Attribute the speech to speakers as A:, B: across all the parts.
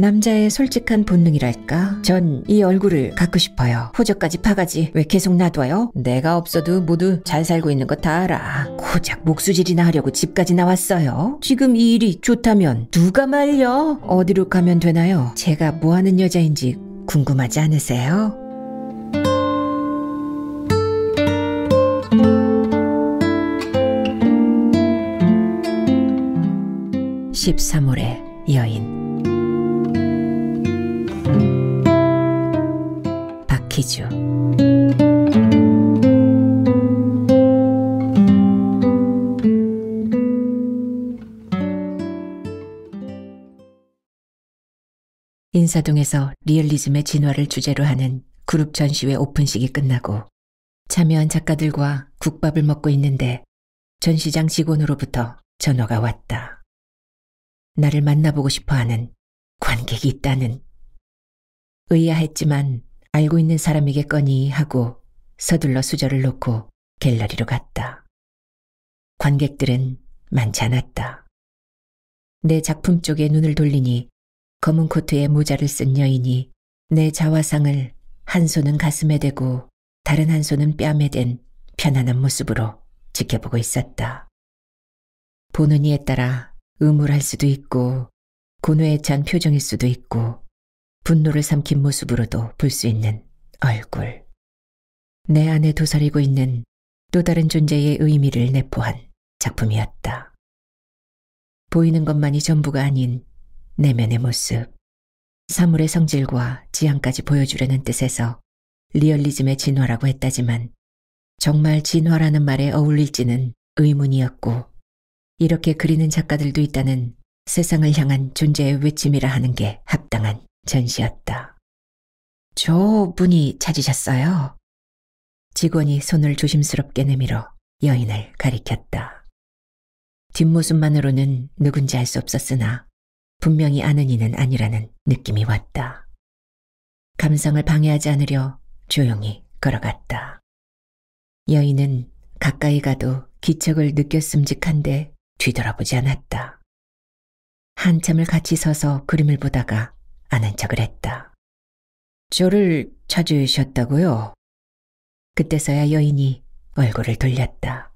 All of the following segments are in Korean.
A: 남자의 솔직한 본능이랄까? 전 이 얼굴을 갖고 싶어요. 호적까지 파가지 왜 계속 놔둬요? 내가 없어도 모두 잘 살고 있는 거 다 알아. 고작 목수질이나 하려고 집까지 나왔어요. 지금 이 일이 좋다면 누가 말려? 어디로 가면 되나요? 제가 뭐 하는 여자인지 궁금하지 않으세요? 1 3월의 여인 퀴즈. 인사동에서 리얼리즘의 진화를 주제로 하는 그룹 전시회 오픈식이 끝나고 참여한 작가들과 국밥을 먹고 있는데 전시장 직원으로부터 전화가 왔다. 나를 만나보고 싶어 하는 관객이 있다는. 의아했지만 알고 있는 사람에게 꺼니 하고 서둘러 수저를 놓고 갤러리로 갔다. 관객들은 많지 않았다. 내 작품 쪽에 눈을 돌리니 검은 코트에 모자를 쓴 여인이 내 자화상을 한 손은 가슴에 대고 다른 한 손은 뺨에 댄 편안한 모습으로 지켜보고 있었다. 보는 이에 따라 음울할 수도 있고 고뇌에 찬 표정일 수도 있고 분노를 삼킨 모습으로도 볼 수 있는 얼굴. 내 안에 도사리고 있는 또 다른 존재의 의미를 내포한 작품이었다. 보이는 것만이 전부가 아닌 내면의 모습, 사물의 성질과 지향까지 보여주려는 뜻에서 리얼리즘의 진화라고 했다지만 정말 진화라는 말에 어울릴지는 의문이었고 이렇게 그리는 작가들도 있다는 세상을 향한 존재의 외침이라 하는 게 합당한 전시였다. 저 분이 찾으셨어요? 직원이 손을 조심스럽게 내밀어 여인을 가리켰다. 뒷모습만으로는 누군지 알 수 없었으나 분명히 아는 이는 아니라는 느낌이 왔다. 감성을 방해하지 않으려 조용히 걸어갔다. 여인은 가까이 가도 기척을 느꼈음직한데 뒤돌아보지 않았다. 한참을 같이 서서 그림을 보다가 아는 척을 했다. 저를 찾으셨다고요? 그때서야 여인이 얼굴을 돌렸다.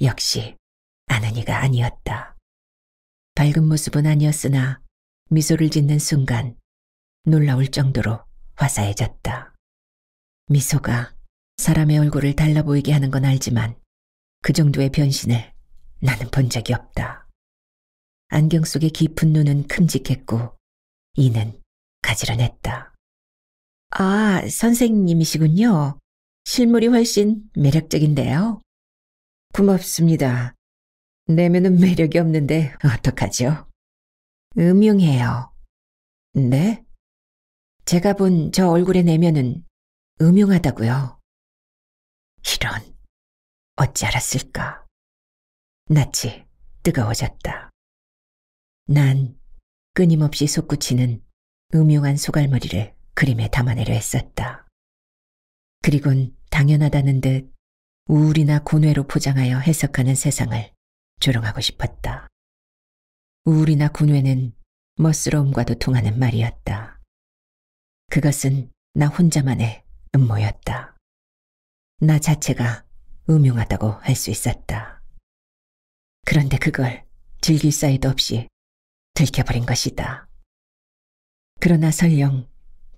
A: 역시 아는 이가 아니었다. 밝은 모습은 아니었으나 미소를 짓는 순간 놀라울 정도로 화사해졌다. 미소가 사람의 얼굴을 달라 보이게 하는 건 알지만 그 정도의 변신을 나는 본 적이 없다. 안경 속의 깊은 눈은 큼직했고 이는
B: 가지런했다.
A: 아, 선생님이시군요. 실물이 훨씬 매력적인데요. 고맙습니다. 내면은 매력이 없는데
B: 어떡하죠?
A: 음흉해요. 네? 제가 본 저 얼굴의 내면은 음흉하다고요.
B: 이런, 어찌 알았을까? 낯이
A: 뜨거워졌다. 난 끊임없이 솟구치는 음흉한 소갈머리를 그림에 담아내려 했었다. 그리곤 당연하다는 듯 우울이나 고뇌로 포장하여 해석하는 세상을 조롱하고 싶었다. 우울이나 고뇌는 멋스러움과도 통하는 말이었다.
B: 그것은 나 혼자만의 음모였다.
A: 나 자체가 음흉하다고 할 수 있었다. 그런데 그걸 즐길 사이도 없이 들켜버린 것이다. 그러나 설령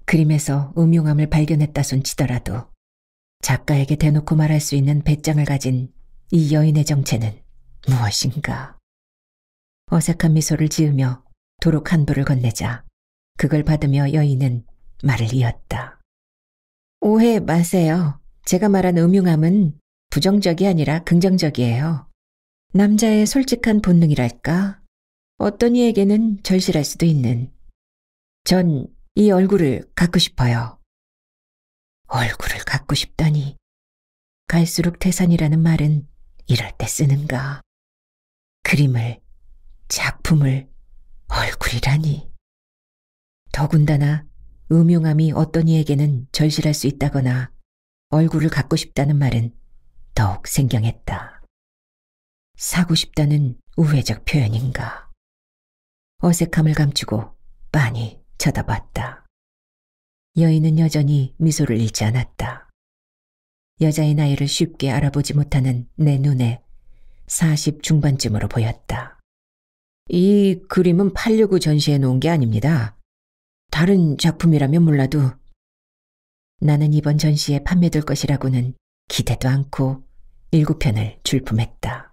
A: 그림에서 음흉함을 발견했다손 치더라도 작가에게 대놓고 말할 수 있는 배짱을 가진 이 여인의 정체는 무엇인가? 어색한 미소를 지으며 도로 한부를 건네자 그걸 받으며 여인은 말을 이었다. 오해 마세요. 제가 말한 음흉함은 부정적이 아니라 긍정적이에요. 남자의 솔직한 본능이랄까? 어떤 이에게는 절실할 수도 있는. 전 이 얼굴을 갖고 싶어요. 얼굴을 갖고 싶다니. 갈수록 태산이라는 말은 이럴 때 쓰는가. 그림을, 작품을, 얼굴이라니. 더군다나 음흉함이 어떤 이에게는 절실할 수 있다거나 얼굴을 갖고 싶다는 말은 더욱 생경했다. 사고 싶다는 우회적 표현인가. 어색함을 감추고 빤히 쳐다봤다. 여인은 여전히 미소를 잃지 않았다. 여자의 나이를 쉽게 알아보지 못하는 내 눈에 40 중반쯤으로 보였다. 이 그림은 팔려고 전시해 놓은 게 아닙니다. 다른 작품이라면 몰라도 나는 이번 전시에 판매될 것이라고는 기대도 않고 일곱 편을 출품했다.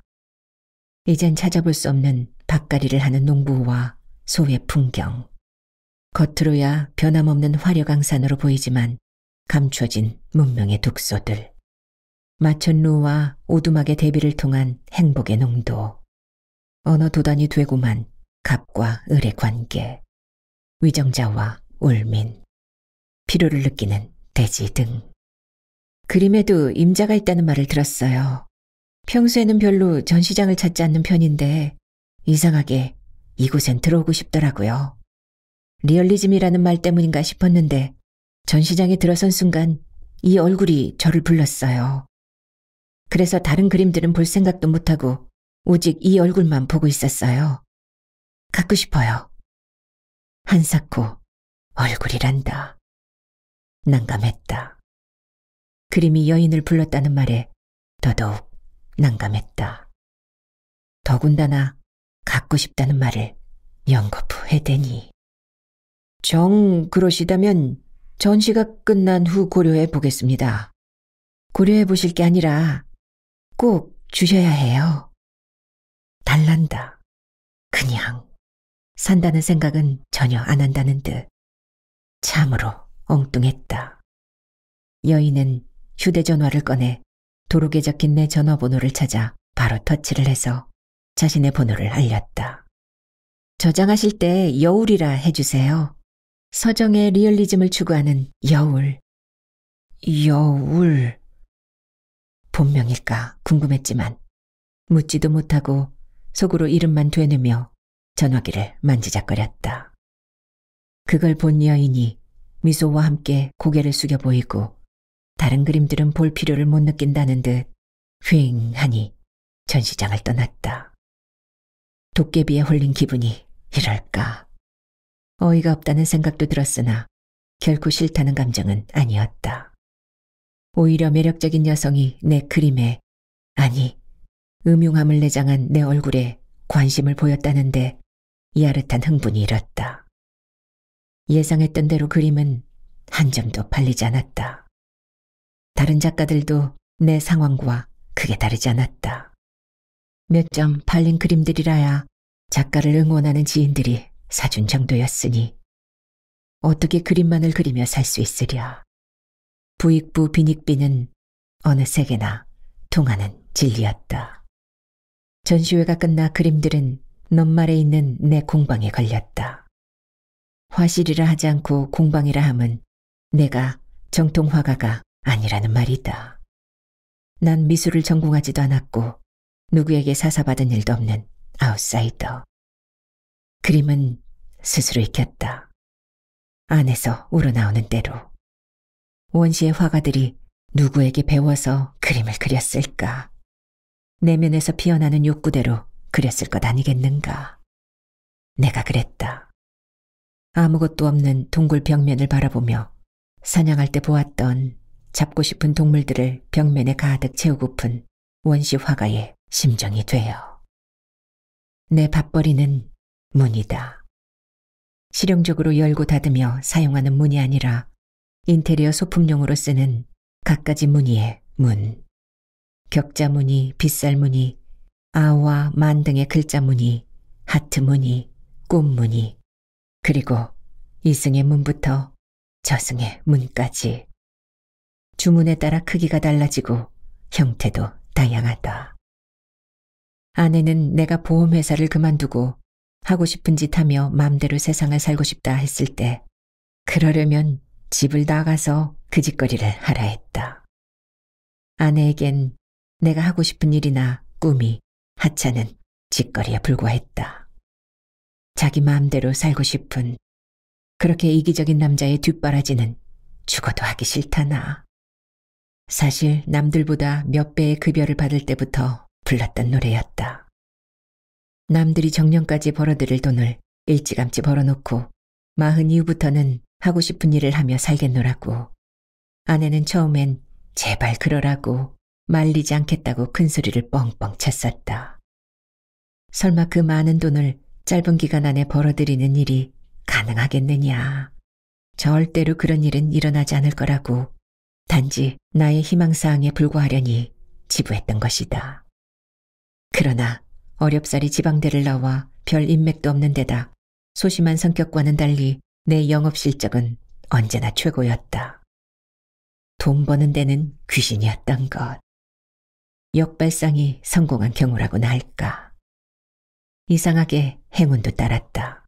A: 이젠 찾아볼 수 없는 밭갈이를 하는 농부와 소의 풍경. 겉으로야 변함없는 화려강산으로 보이지만 감춰진 문명의 독소들. 마천루와 오두막의 대비를 통한 행복의 농도. 언어 도단이 되고만 갑과 을의 관계. 위정자와 울민. 피로를 느끼는 돼지 등. 그림에도 임자가 있다는 말을 들었어요. 평소에는 별로 전시장을 찾지 않는 편인데 이상하게 이곳엔 들어오고 싶더라고요. 리얼리즘이라는 말 때문인가 싶었는데 전시장에 들어선 순간 이 얼굴이 저를 불렀어요. 그래서 다른 그림들은 볼 생각도 못하고 오직 이 얼굴만 보고 있었어요. 갖고 싶어요. 한사코
B: 얼굴이란다. 난감했다. 그림이 여인을 불렀다는 말에 더더욱 난감했다. 더군다나
A: 갖고 싶다는 말을 연거푸 해대니. 정 그러시다면 전시가 끝난 후 고려해 보겠습니다. 고려해 보실 게 아니라 꼭 주셔야 해요. 달란다. 그냥. 산다는 생각은 전혀 안 한다는 듯. 참으로 엉뚱했다. 여인은 휴대전화를 꺼내 도로에 적힌 내 전화번호를 찾아 바로 터치를 해서 자신의 번호를 알렸다. 저장하실 때 여울이라 해주세요. 서정의 리얼리즘을 추구하는 여울. 여울. 본명일까 궁금했지만 묻지도 못하고 속으로 이름만 되뇌며 전화기를 만지작거렸다. 그걸 본 여인이 미소와 함께 고개를 숙여 보이고 다른 그림들은 볼 필요를 못 느낀다는 듯 휑하니 전시장을 떠났다. 도깨비에 홀린 기분이 이럴까. 어이가 없다는 생각도 들었으나 결코 싫다는 감정은 아니었다. 오히려 매력적인 여성이 내 그림에, 아니, 음흉함을 내장한 내 얼굴에 관심을 보였다는데 이아릇한 흥분이 일었다. 예상했던 대로 그림은 한 점도 팔리지 않았다. 다른 작가들도 내 상황과 크게 다르지 않았다. 몇점 팔린 그림들이라야 작가를 응원하는 지인들이 사준 정도였으니 어떻게 그림만을 그리며 살 수 있으랴. 부익부 빈익비는 어느 세계나 통하는 진리였다. 전시회가 끝나 그림들은 넌말에 있는 내 공방에 걸렸다. 화실이라 하지 않고 공방이라 함은 내가 정통 화가가 아니라는 말이다. 난 미술을 전공하지도 않았고 누구에게 사사받은 일도 없는 아웃사이더. 그림은 스스로 익혔다. 안에서 우러나오는 대로. 원시의 화가들이 누구에게 배워서 그림을 그렸을까? 내면에서 피어나는 욕구대로 그렸을 것 아니겠는가? 내가 그랬다. 아무것도 없는 동굴 벽면을 바라보며 사냥할 때 보았던 잡고 싶은 동물들을 벽면에 가득 채우고픈 원시 화가의 심정이 되어 내 밥벌이는 문이다. 실용적으로 열고 닫으며 사용하는 문이 아니라 인테리어 소품용으로 쓰는 갖가지 무늬의 문. 격자 무늬, 빗살 무늬, 아와 만 등의 글자 무늬, 하트 무늬, 꽃 무늬, 그리고 이승의 문부터 저승의 문까지. 주문에 따라 크기가 달라지고 형태도 다양하다. 아내는 내가 보험회사를 그만두고 하고 싶은 짓 하며 맘대로 세상을 살고 싶다 했을 때 그러려면 집을 나가서 그 짓거리를 하라 했다. 아내에겐 내가 하고 싶은 일이나 꿈이 하찮은 짓거리에 불과했다. 자기 마음대로 살고 싶은 그렇게 이기적인 남자의 뒷바라지는 죽어도 하기 싫다 나. 사실 남들보다 몇 배의 급여를 받을 때부터 불렀던 노래였다. 남들이 정년까지 벌어들일 돈을 일찌감치 벌어놓고 마흔 이후부터는 하고 싶은 일을 하며 살겠노라고 아내는 처음엔 제발 그러라고 말리지 않겠다고 큰 소리를 뻥뻥 쳤었다. 설마 그 많은 돈을 짧은 기간 안에 벌어들이는 일이 가능하겠느냐. 절대로 그런 일은 일어나지 않을 거라고 단지 나의 희망사항에 불과하려니 지부했던 것이다. 그러나 어렵사리 지방대를 나와 별 인맥도 없는 데다 소심한 성격과는 달리 내 영업 실적은 언제나 최고였다. 돈 버는 데는 귀신이었던 것. 역발상이 성공한 경우라고나 할까. 이상하게 행운도 따랐다.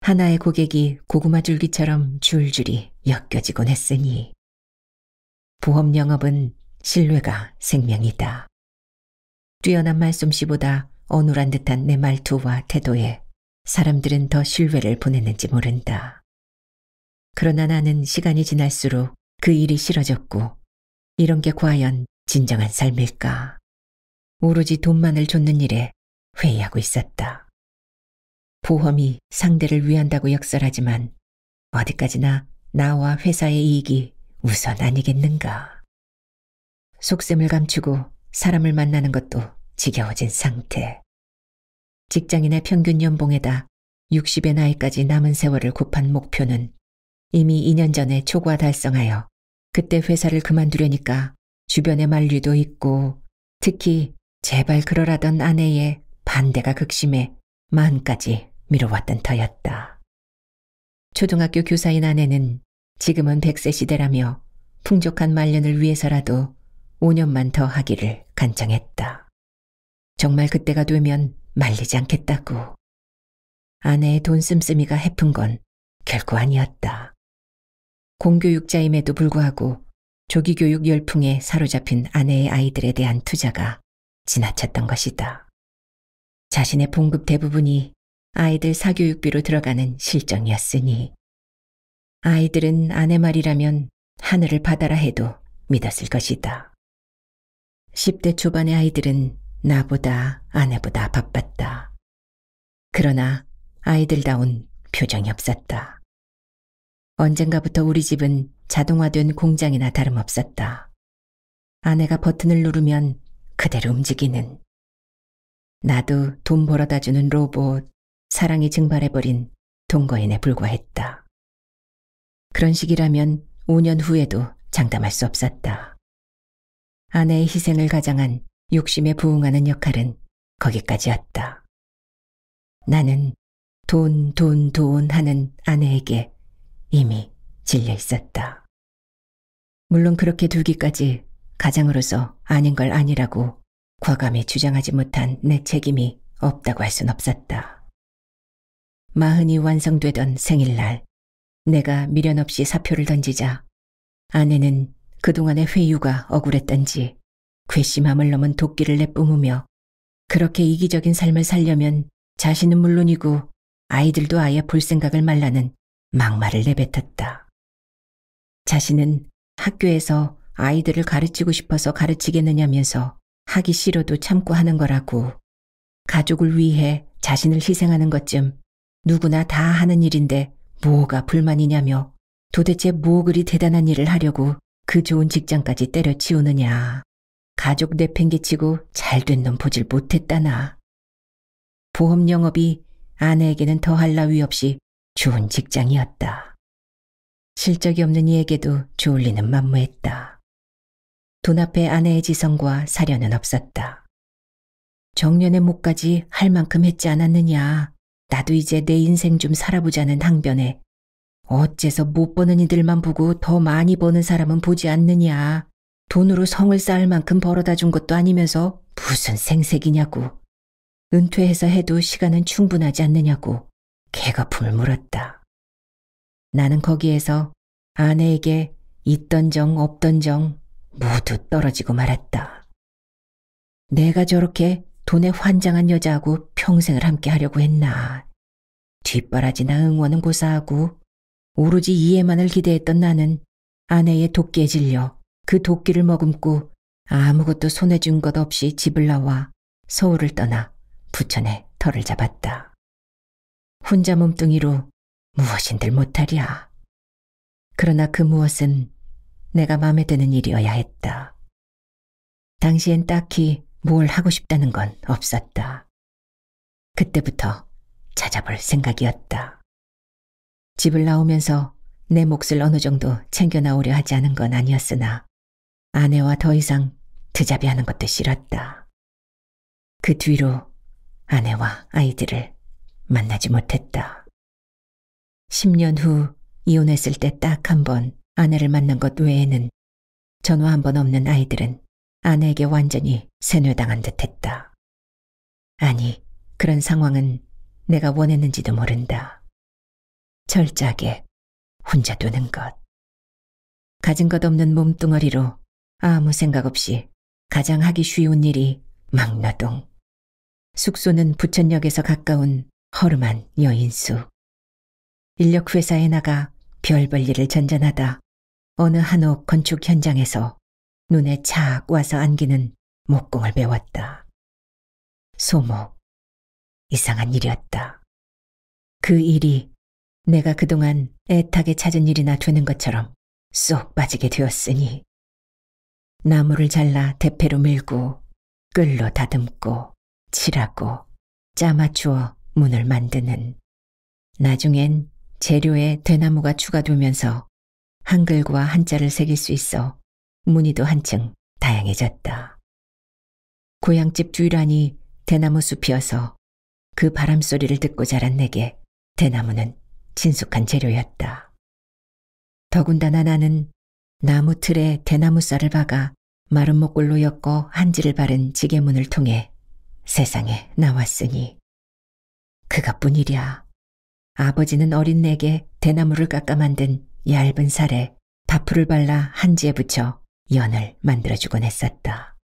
A: 하나의 고객이 고구마 줄기처럼 줄줄이 엮여지곤 했으니. 보험 영업은 신뢰가 생명이다. 뛰어난 말솜씨보다 어눌한 듯한 내 말투와 태도에 사람들은 더 신뢰를 보냈는지 모른다. 그러나 나는 시간이 지날수록 그 일이 싫어졌고 이런 게 과연 진정한 삶일까. 오로지 돈만을 줬는 일에 회의하고 있었다. 보험이 상대를 위한다고 역설하지만 어디까지나 나와 회사의 이익이 우선 아니겠는가. 속셈을 감추고 사람을 만나는 것도 지겨워진 상태. 직장인의 평균 연봉에다 60의 나이까지 남은 세월을 곱한 목표는 이미 2년 전에 초과 달성하여 그때 회사를 그만두려니까 주변의 만류도 있고 특히 제발 그러라던 아내의 반대가 극심해 마음까지 미뤄왔던 터였다. 초등학교 교사인 아내는 지금은 100세 시대라며 풍족한 말년을 위해서라도 5년만 더 하기를 간청했다. 정말 그때가 되면 말리지 않겠다고. 아내의 돈 씀씀이가 해픈 건 결코 아니었다. 공교육자임에도 불구하고 조기교육 열풍에 사로잡힌 아내의 아이들에 대한 투자가 지나쳤던 것이다. 자신의 봉급 대부분이 아이들 사교육비로 들어가는 실정이었으니 아이들은 아내 말이라면 하늘을 받아라 해도 믿었을 것이다. 10대 초반의 아이들은 나보다 아내보다 바빴다. 그러나 아이들다운 표정이 없었다. 언젠가부터 우리 집은 자동화된 공장이나 다름없었다. 아내가 버튼을 누르면 그대로 움직이는. 나도 돈 벌어다 주는 로봇, 사랑이 증발해버린 동거인에 불과했다. 그런 식이라면 5년 후에도 장담할 수 없었다. 아내의 희생을 가장한 욕심에 부응하는 역할은 거기까지였다. 나는 돈, 돈, 돈 하는 아내에게 이미 질려 있었다. 물론 그렇게 두기까지 가장으로서 아닌 걸 아니라고 과감히 주장하지 못한 내 책임이 없다고 할 순 없었다. 마흔이 완성되던 생일날 내가 미련 없이 사표를 던지자 아내는 그동안의 회유가 억울했던지 괘씸함을 넘은 도끼를 내뿜으며 그렇게 이기적인 삶을 살려면 자신은 물론이고 아이들도 아예 볼 생각을 말라는 막말을 내뱉었다. 자신은 학교에서 아이들을 가르치고 싶어서 가르치겠느냐면서 하기 싫어도 참고 하는 거라고 가족을 위해 자신을 희생하는 것쯤 누구나 다 하는 일인데 뭐가 불만이냐며 도대체 뭐 그리 대단한 일을 하려고 그 좋은 직장까지 때려치우느냐. 가족 내팽개치고 잘된 놈 보질 못했다나. 보험 영업이 아내에게는 더할 나위 없이 좋은 직장이었다. 실적이 없는 이에게도 좋을리는 만무했다. 돈 앞에 아내의 지성과 사려는 없었다. 정년의 목까지 할 만큼 했지 않았느냐. 나도 이제 내 인생 좀 살아보자는 항변에 어째서 못 버는 이들만 보고 더 많이 버는 사람은 보지 않느냐. 돈으로 성을 쌓을 만큼 벌어다 준 것도 아니면서 무슨 생색이냐고. 은퇴해서 해도 시간은 충분하지 않느냐고
B: 개가품을 물었다.
A: 나는 거기에서 아내에게 있던 정 없던 정 모두 떨어지고 말았다. 내가 저렇게 돈에 환장한 여자하고 평생을 함께 하려고 했나. 뒷바라지나 응원은 고사하고 오로지 이해만을 기대했던 나는 아내의 도끼에 질려 그 도끼를 머금고 아무것도 손에 준것 없이 집을 나와 서울을 떠나 부천에 터를 잡았다. 혼자 몸뚱이로 무엇인들 못하랴. 그러나 그 무엇은 내가 마음에 드는 일이어야 했다. 당시엔 딱히 뭘 하고 싶다는 건 없었다. 그때부터 찾아볼 생각이었다. 집을 나오면서 내 몫을 어느 정도 챙겨 나오려 하지 않은 건 아니었으나 아내와 더 이상 드잡이하는 것도 싫었다. 그 뒤로 아내와 아이들을 만나지 못했다. 10년 후 이혼했을 때 딱 한 번 아내를 만난 것 외에는 전화 한 번 없는 아이들은 아내에게 완전히 세뇌당한 듯 했다. 아니, 그런 상황은 내가 원했는지도 모른다. 철저하게 혼자 두는 것. 가진 것 없는 몸뚱어리로 아무 생각 없이 가장 하기 쉬운 일이 막나동 숙소는 부천역에서 가까운 허름한 여인수. 인력회사에 나가 별벌 일을 전전하다 어느 한옥 건축 현장에서 눈에 착 와서 안기는 목공을 배웠다. 소모. 이상한 일이었다. 그 일이 내가 그동안 애타게 찾은 일이나 되는 것처럼 쏙 빠지게 되었으니 나무를 잘라 대패로 밀고 끌로 다듬고 칠하고 짜맞추어 문을 만드는 나중엔 재료에 대나무가 추가되면서 한글과 한자를 새길 수 있어 무늬도 한층
B: 다양해졌다.
A: 고향집 주일하니 대나무 숲이어서 그 바람 소리를 듣고 자란 내게 대나무는 친숙한 재료였다. 더군다나 나는 나무 틀에 대나무 쌀을 박아 마른 목골로 엮어 한지를 바른 지게문을 통해 세상에 나왔으니 그것뿐이랴. 아버지는 어린 내게 대나무를 깎아 만든 얇은 살에 밥풀을 발라 한지에 붙여 연을 만들어주곤 했었다.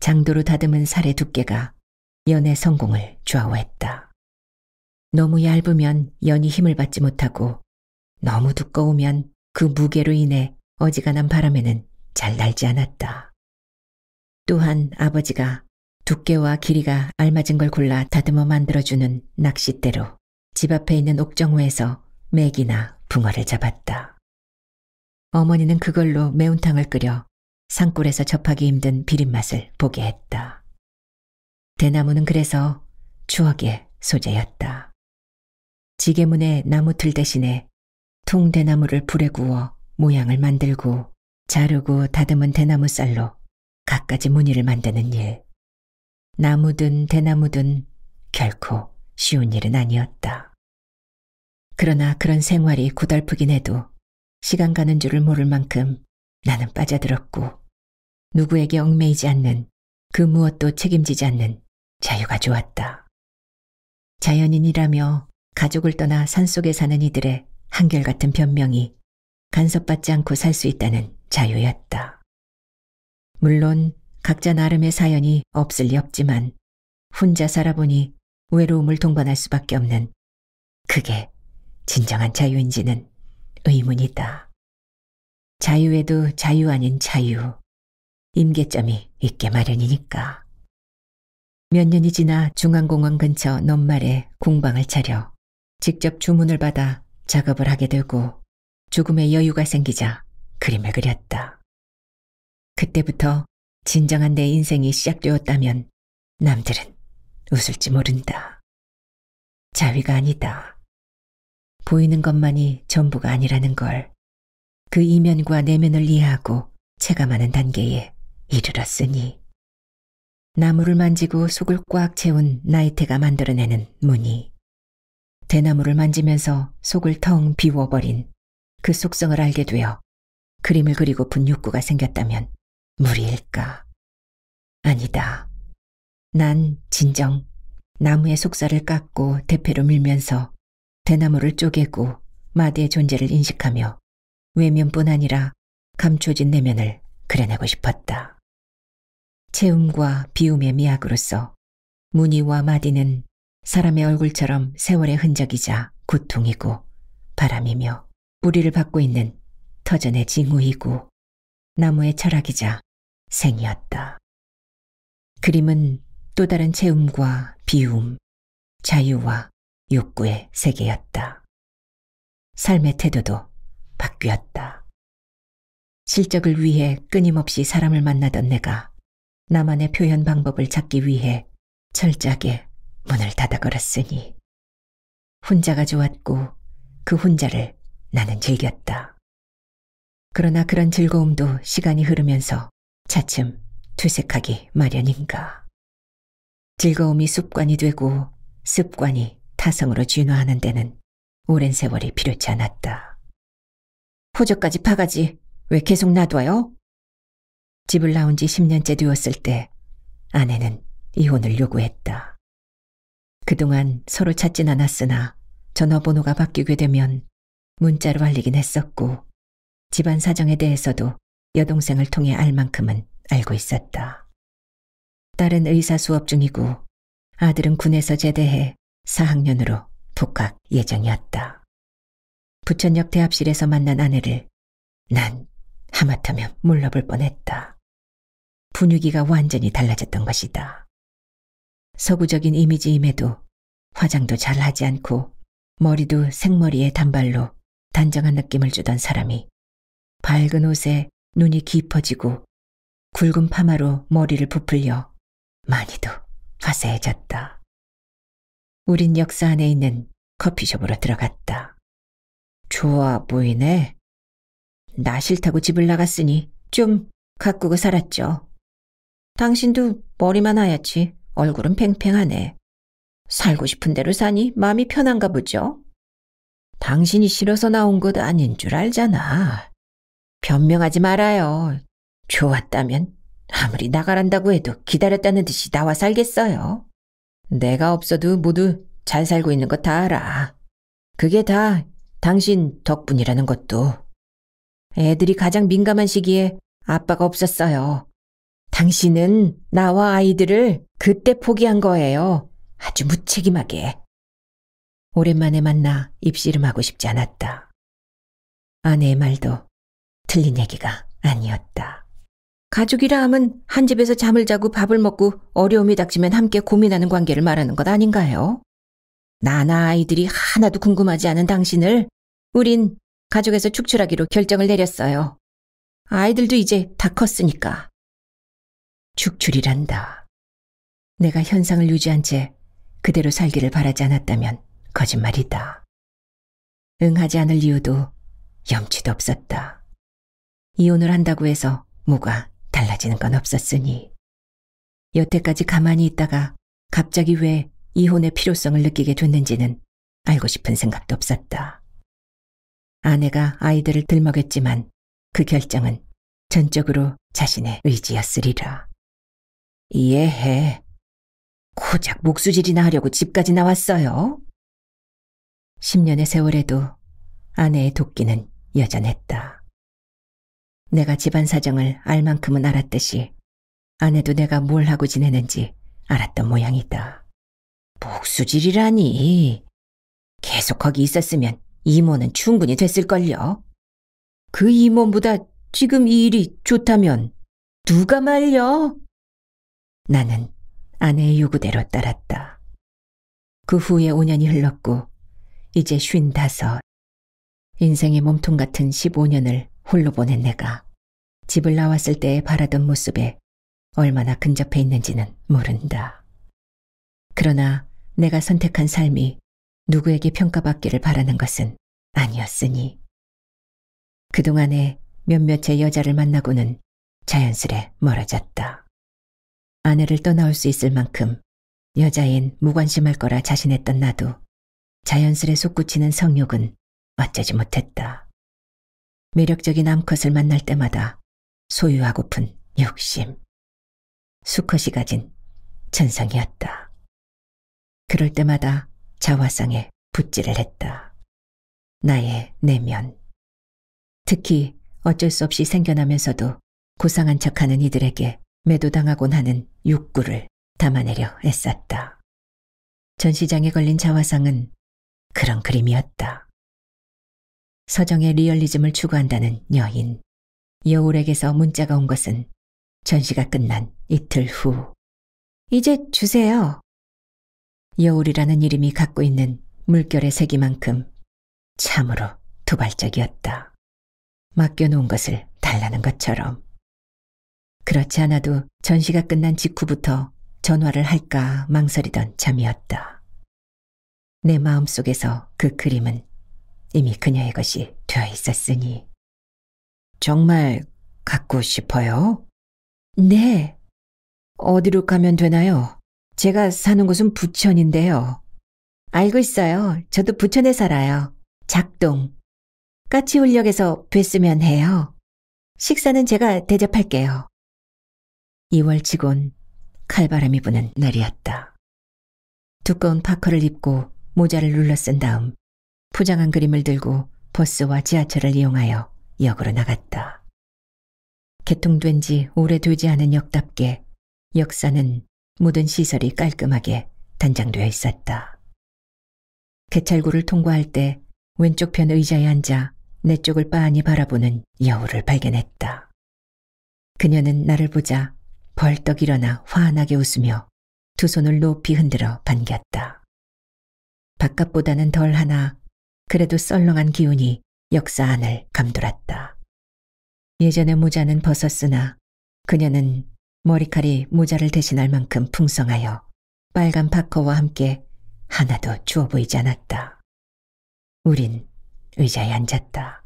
A: 장도로 다듬은 살의 두께가 연의 성공을 좌우했다. 너무 얇으면 연이 힘을 받지 못하고 너무 두꺼우면 그 무게로 인해 어지간한 바람에는 잘 날지 않았다. 또한 아버지가 두께와 길이가 알맞은 걸 골라 다듬어 만들어주는 낚싯대로 집 앞에 있는 옥정호에서 맥이나 붕어를 잡았다. 어머니는 그걸로 매운탕을 끓여 산골에서 접하기 힘든 비린맛을 보게 했다. 대나무는 그래서 추억의 소재였다. 지게문에 나무틀 대신에 통대나무를 불에 구워 모양을 만들고 자르고 다듬은 대나무 쌀로 갖가지 무늬를 만드는 일. 나무든 대나무든 결코 쉬운 일은 아니었다. 그러나 그런 생활이 고달프긴 해도 시간 가는 줄을 모를 만큼 나는 빠져들었고 누구에게 얽매이지 않는 그 무엇도 책임지지 않는 자유가 좋았다. 자연인이라며 가족을 떠나 산속에 사는 이들의 한결같은 변명이 간섭받지 않고 살 수 있다는
B: 자유였다.
A: 물론 각자 나름의 사연이 없을 리 없지만 혼자 살아보니 외로움을 동반할 수밖에 없는 그게 진정한 자유인지는 의문이다. 자유에도 자유 아닌 자유, 임계점이 있게 마련이니까. 몇 년이 지나 중앙공원 근처 넘말에 공방을 차려 직접 주문을 받아 작업을 하게 되고 조금의 여유가 생기자 그림을 그렸다. 그때부터 진정한 내 인생이 시작되었다면 남들은 웃을지 모른다. 자위가 아니다. 보이는 것만이 전부가 아니라는 걸 그 이면과 내면을 이해하고 체감하는 단계에 이르렀으니 나무를 만지고 속을 꽉 채운 나이테가 만들어내는 무늬 대나무를 만지면서 속을 텅 비워버린 그 속성을 알게 되어 그림을 그리고픈 욕구가 생겼다면
B: 무리일까?
A: 아니다. 난 진정 나무의 속살을 깎고 대패로 밀면서 대나무를 쪼개고 마디의 존재를 인식하며 외면뿐 아니라 감춰진 내면을 그려내고 싶었다. 채움과 비움의 미학으로서 무늬와 마디는 사람의 얼굴처럼 세월의 흔적이자 고통이고 바람이며 뿌리를 받고 있는 터전의 징후이고 나무의 철학이자 생이었다. 그림은 또 다른 체움과 비움, 자유와 욕구의 세계였다. 삶의 태도도 바뀌었다. 실적을 위해 끊임없이 사람을 만나던 내가 나만의 표현 방법을 찾기 위해 철저하게 문을 닫아 걸었으니 혼자가 좋았고 그 혼자를 나는 즐겼다. 그러나 그런 즐거움도 시간이 흐르면서 차츰 퇴색하기 마련인가. 즐거움이 습관이 되고 습관이 타성으로 진화하는 데는 오랜 세월이 필요치 않았다. 호적까지 파가지 왜 계속 놔둬요? 집을 나온 지 10년째 되었을 때 아내는 이혼을 요구했다. 그동안 서로 찾진 않았으나 전화번호가 바뀌게 되면 문자로 알리긴 했었고 집안 사정에 대해서도 여동생을 통해 알 만큼은 알고 있었다. 딸은 의사 수업 중이고 아들은 군에서 제대해 4학년으로 복학 예정이었다. 부천역 대합실에서 만난 아내를 난 하마터면 물러볼 뻔했다. 분위기가 완전히 달라졌던 것이다. 서구적인 이미지임에도 화장도 잘 하지 않고 머리도 생머리에 단발로 단정한 느낌을 주던 사람이 밝은 옷에 눈이 깊어지고 굵은 파마로 머리를 부풀려 많이도 화사해졌다. 우린 역사 안에 있는 커피숍으로 들어갔다. 좋아 보이네. 나 싫다고 집을 나갔으니 좀 가꾸고 살았죠. 당신도 머리만 하였지 얼굴은 팽팽하네. 살고 싶은 대로 사니 마음이 편한가 보죠? 당신이 싫어서 나온 것 아닌 줄 알잖아. 변명하지 말아요. 좋았다면 아무리 나가란다고 해도 기다렸다는 듯이 나와 살겠어요. 내가 없어도 모두 잘 살고 있는 거다 알아. 그게 다 당신 덕분이라는 것도. 애들이 가장 민감한 시기에 아빠가 없었어요. 당신은 나와 아이들을 그때 포기한 거예요. 아주 무책임하게. 오랜만에 만나 입씨름하고 싶지 않았다. 아내의 말도 틀린 얘기가 아니었다. 가족이라 함은 한 집에서 잠을 자고 밥을 먹고 어려움이 닥치면 함께 고민하는 관계를 말하는 것 아닌가요? 나나 아이들이 하나도 궁금하지 않은 당신을 우린 가족에서 축출하기로 결정을 내렸어요. 아이들도 이제 다 컸으니까. 축출이란다. 내가 현상을 유지한 채 그대로 살기를 바라지 않았다면 거짓말이다. 응하지 않을 이유도 염치도 없었다. 이혼을 한다고 해서 뭐가 달라지는 건 없었으니. 여태까지 가만히 있다가 갑자기 왜 이혼의 필요성을 느끼게 됐는지는 알고 싶은 생각도 없었다. 아내가 아이들을 들먹였지만 그 결정은 전적으로 자신의 의지였으리라. 이해해. 고작 목수질이나 하려고 집까지 나왔어요. 10년의 세월에도 아내의 도끼는 여전했다. 내가 집안 사정을 알 만큼은 알았듯이 아내도 내가 뭘 하고 지내는지 알았던 모양이다. 목수질이라니 계속 거기 있었으면 이모는 충분히 됐을걸요. 그 이모보다 지금 이 일이 좋다면 누가 말려? 나는 아내의 요구대로 따랐다. 그 후에 5년이 흘렀고 이제 쉰다섯. 인생의 몸통 같은 15년을 홀로 보낸 내가 집을 나왔을 때에 바라던 모습에 얼마나 근접해 있는지는 모른다. 그러나 내가 선택한 삶이 누구에게 평가받기를 바라는 것은 아니었으니. 그동안에 몇몇의 여자를 만나고는 자연스레 멀어졌다. 아내를 떠나올 수 있을 만큼 여자인 무관심할 거라 자신했던 나도 자연스레 솟구치는 성욕은 어쩌지 못했다. 매력적인 암컷을 만날 때마다 소유하고픈 욕심.
B: 수컷이 가진 천성이었다. 그럴
A: 때마다 자화상에 붓질을 했다. 나의 내면. 특히 어쩔 수 없이 생겨나면서도 고상한 척하는 이들에게 매도당하곤 하는 욕구를 담아내려 애썼다. 전시장에 걸린 자화상은 그런 그림이었다. 서정의 리얼리즘을 추구한다는 여인, 여울에게서 문자가 온 것은 전시가 끝난 이틀 후. 이제 주세요. 여울이라는 이름이 갖고 있는 물결의 세기만큼 참으로 도발적이었다. 맡겨놓은 것을 달라는 것처럼. 그렇지 않아도 전시가 끝난 직후부터 전화를 할까 망설이던 참이었다내 마음속에서 그 그림은 이미 그녀의 것이 되어 있었으니. 정말 갖고 싶어요? 네. 어디로 가면 되나요? 제가 사는 곳은 부천인데요. 알고 있어요. 저도 부천에 살아요. 작동. 까치울역에서 뵀으면 해요. 식사는 제가 대접할게요. 2월직곤 칼바람이 부는 날이었다. 두꺼운 파커를 입고 모자를 눌러쓴 다음 포장한 그림을 들고 버스와 지하철을 이용하여 역으로 나갔다. 개통된 지 오래되지 않은 역답게 역사는 모든 시설이 깔끔하게 단장되어 있었다. 개찰구를 통과할 때 왼쪽편 의자에 앉아 내 쪽을 빤히 바라보는 여우를 발견했다. 그녀는 나를 보자 벌떡 일어나 환하게 웃으며 두 손을 높이 흔들어 반겼다. 바깥보다는 덜 하나 그래도 썰렁한 기운이 역사 안을 감돌았다. 예전의 모자는 벗었으나 그녀는 머리칼이 모자를 대신할 만큼 풍성하여 빨간 파커와 함께 하나도 주워 보이지 않았다. 우린 의자에 앉았다.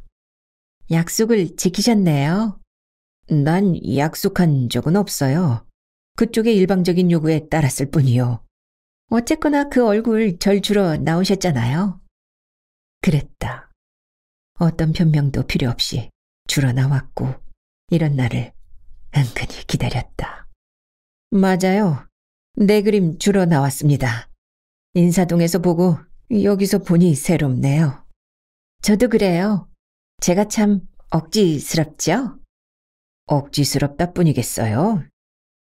A: 약속을 지키셨네요. 난 약속한 적은 없어요. 그쪽의 일방적인 요구에 따랐을 뿐이요. 어쨌거나 그 얼굴 절 주러 나오셨잖아요. 그랬다. 어떤 변명도 필요 없이 주러 나왔고 이런 날을 은근히 기다렸다. 맞아요. 내 그림 주러 나왔습니다. 인사동에서 보고 여기서 보니 새롭네요. 저도 그래요. 제가 참 억지스럽죠? 억지스럽다 뿐이겠어요.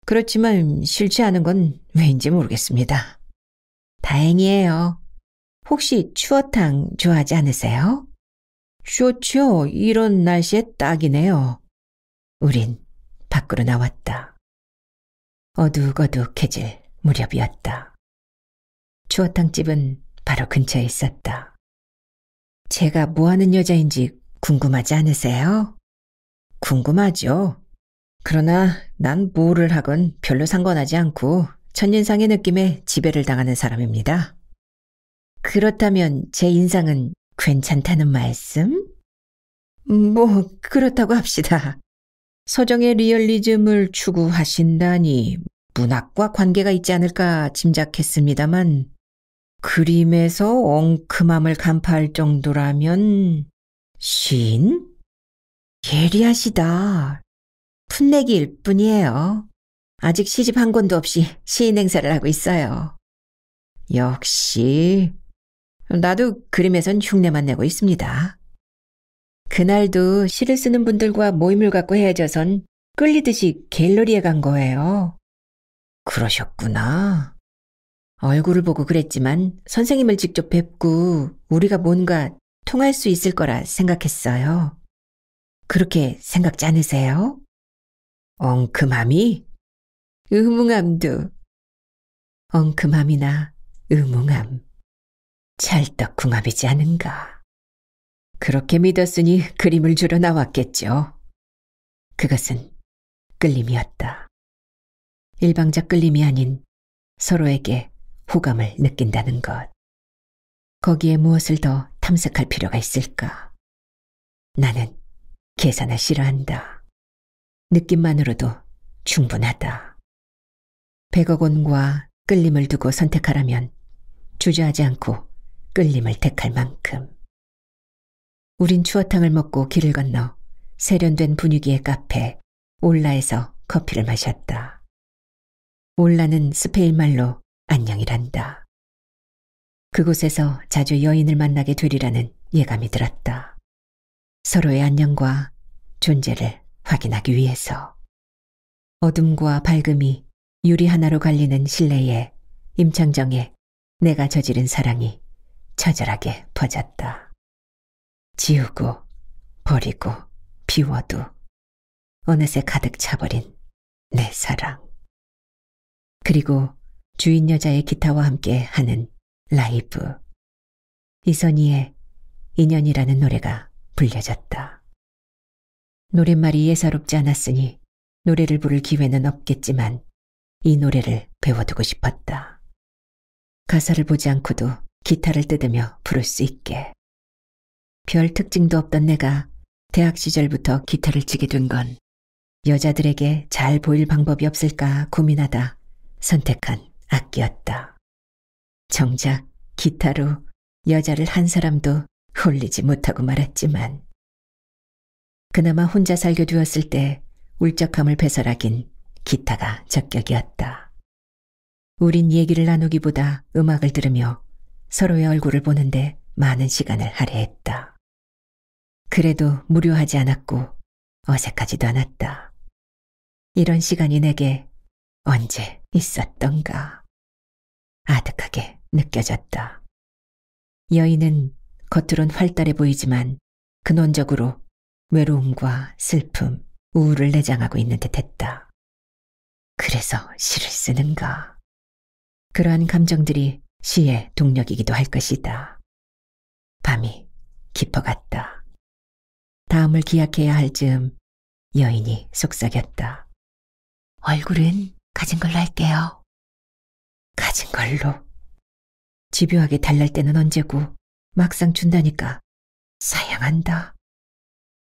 A: 그렇지만 싫지 않은 건 왜인지 모르겠습니다. 다행이에요. 혹시 추어탕 좋아하지 않으세요? 좋죠. 이런 날씨에 딱이네요. 우린 밖으로 나왔다. 어둑어둑해질 무렵이었다. 추어탕집은 바로 근처에 있었다. 제가 뭐하는 여자인지 궁금하지 않으세요? 궁금하죠. 그러나 난 뭐를 하건 별로 상관하지 않고 천인상의 느낌에 지배를 당하는 사람입니다. 그렇다면 제 인상은 괜찮다는 말씀? 뭐, 그렇다고 합시다. 서정의 리얼리즘을 추구하신다니 문학과 관계가 있지 않을까 짐작했습니다만 그림에서 엉큼함을 간파할 정도라면 시인? 예리하시다. 풋내기일 뿐이에요. 아직 시집 한 권도 없이 시인 행사를 하고 있어요. 역시. 나도 그림에선 흉내만 내고 있습니다. 그날도 시를 쓰는 분들과 모임을 갖고 헤어져선 끌리듯이 갤러리에 간 거예요. 그러셨구나. 얼굴을 보고 그랬지만 선생님을 직접 뵙고 우리가 뭔가 통할 수 있을 거라 생각했어요. 그렇게 생각지 않으세요? 엉큼함이? 의뭉함도. 엉큼함이나 의뭉함. 찰떡궁합이지 않은가. 그렇게 믿었으니 그림을 주러 나왔겠죠. 그것은 끌림이었다. 일방적 끌림이 아닌 서로에게 호감을 느낀다는 것. 거기에 무엇을 더 탐색할 필요가 있을까? 나는 계산을 싫어한다. 느낌만으로도 충분하다. 100억 원과 끌림을 두고 선택하라면 주저하지 않고 끌림을 택할 만큼. 우린 추어탕을 먹고 길을 건너 세련된 분위기의 카페 올라에서 커피를 마셨다. 올라는 스페인말로 안녕이란다. 그곳에서 자주 여인을 만나게 되리라는 예감이 들었다. 서로의 안녕과 존재를 확인하기 위해서. 어둠과 밝음이 유리 하나로 갈리는 실내에 임창정의 내가 저지른 사랑이 처절하게 퍼졌다. 지우고 버리고 비워도 어느새 가득 차버린 내 사랑. 그리고 주인 여자의 기타와 함께 하는 라이브. 이선희의 인연이라는 노래가 불려졌다. 노랫말이 예사롭지 않았으니 노래를 부를 기회는 없겠지만 이 노래를 배워두고 싶었다. 가사를 보지 않고도 기타를 뜯으며 부를 수 있게. 별 특징도 없던 내가 대학 시절부터 기타를 치게 된 건 여자들에게 잘 보일 방법이 없을까 고민하다 선택한 악기였다. 정작 기타로 여자를 한 사람도 홀리지 못하고 말았지만 그나마 혼자 살게 되었을 때 울적함을 배설하긴 기타가 적격이었다. 우린 얘기를 나누기보다 음악을 들으며 서로의 얼굴을 보는데 많은 시간을 할애했다. 그래도 무료하지 않았고 어색하지도 않았다. 이런 시간이 내게 언제 있었던가 아득하게 느껴졌다. 여인은 겉으론 활달해 보이지만 근원적으로 외로움과 슬픔, 우울을 내장하고 있는 듯했다. 그래서 시를 쓰는가. 그러한 감정들이 시의
B: 동력이기도 할 것이다. 밤이 깊어갔다.
A: 다음을 기약해야 할 즈음 여인이 속삭였다. 얼굴은 가진 걸로 할게요. 가진 걸로. 집요하게 달랄 때는 언제고 막상 준다니까 사양한다.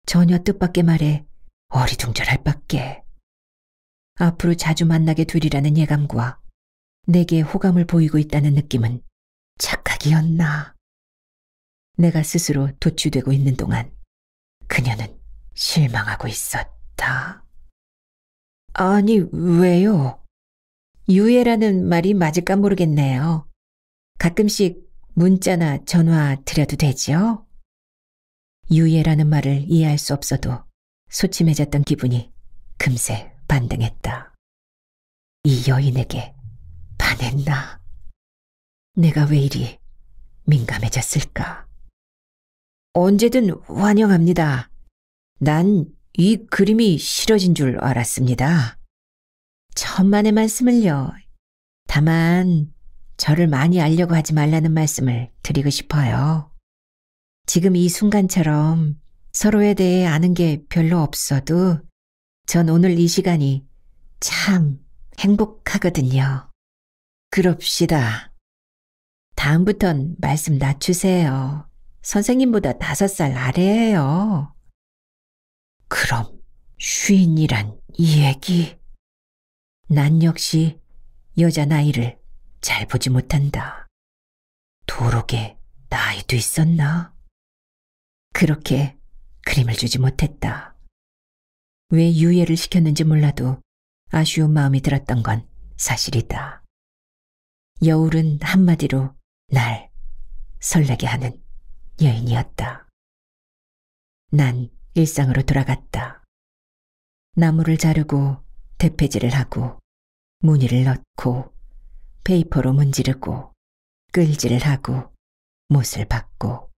A: 전혀 뜻밖의 말에 어리둥절할 밖에. 앞으로 자주 만나게 되리라는 예감과 내게 호감을 보이고 있다는 느낌은 착각이었나. 내가 스스로 도취되고 있는 동안 그녀는 실망하고 있었다. 아니, 왜요? 유예라는 말이 맞을까 모르겠네요. 가끔씩 문자나 전화 드려도 되지요? 유예라는 말을 이해할 수 없어도 소침해졌던 기분이 금세 반등했다. 이 여인에게 반했나? 내가 왜 이리 민감해졌을까? 언제든 환영합니다. 난 이 그림이 싫어진 줄 알았습니다. 천만의 말씀을요. 다만 저를 많이 알려고 하지 말라는 말씀을 드리고 싶어요. 지금 이 순간처럼 서로에 대해 아는 게 별로 없어도 전 오늘 이 시간이 참 행복하거든요. 그럽시다. 다음부턴 말씀 낮추세요. 선생님보다 다섯 살 아래예요. 그럼 쉰이란 이 얘기? 난 역시 여자 나이를 잘 보지 못한다. 도록에 나이도 있었나? 그렇게 그림을 주지 못했다. 왜 유예를 시켰는지 몰라도 아쉬운 마음이 들었던 건 사실이다. 여울은 한마디로 날 설레게 하는 여인이었다. 난 일상으로 돌아갔다. 나무를 자르고 대패질을 하고 무늬를 넣고 페이퍼로 문지르고 끌질을 하고 못을 박고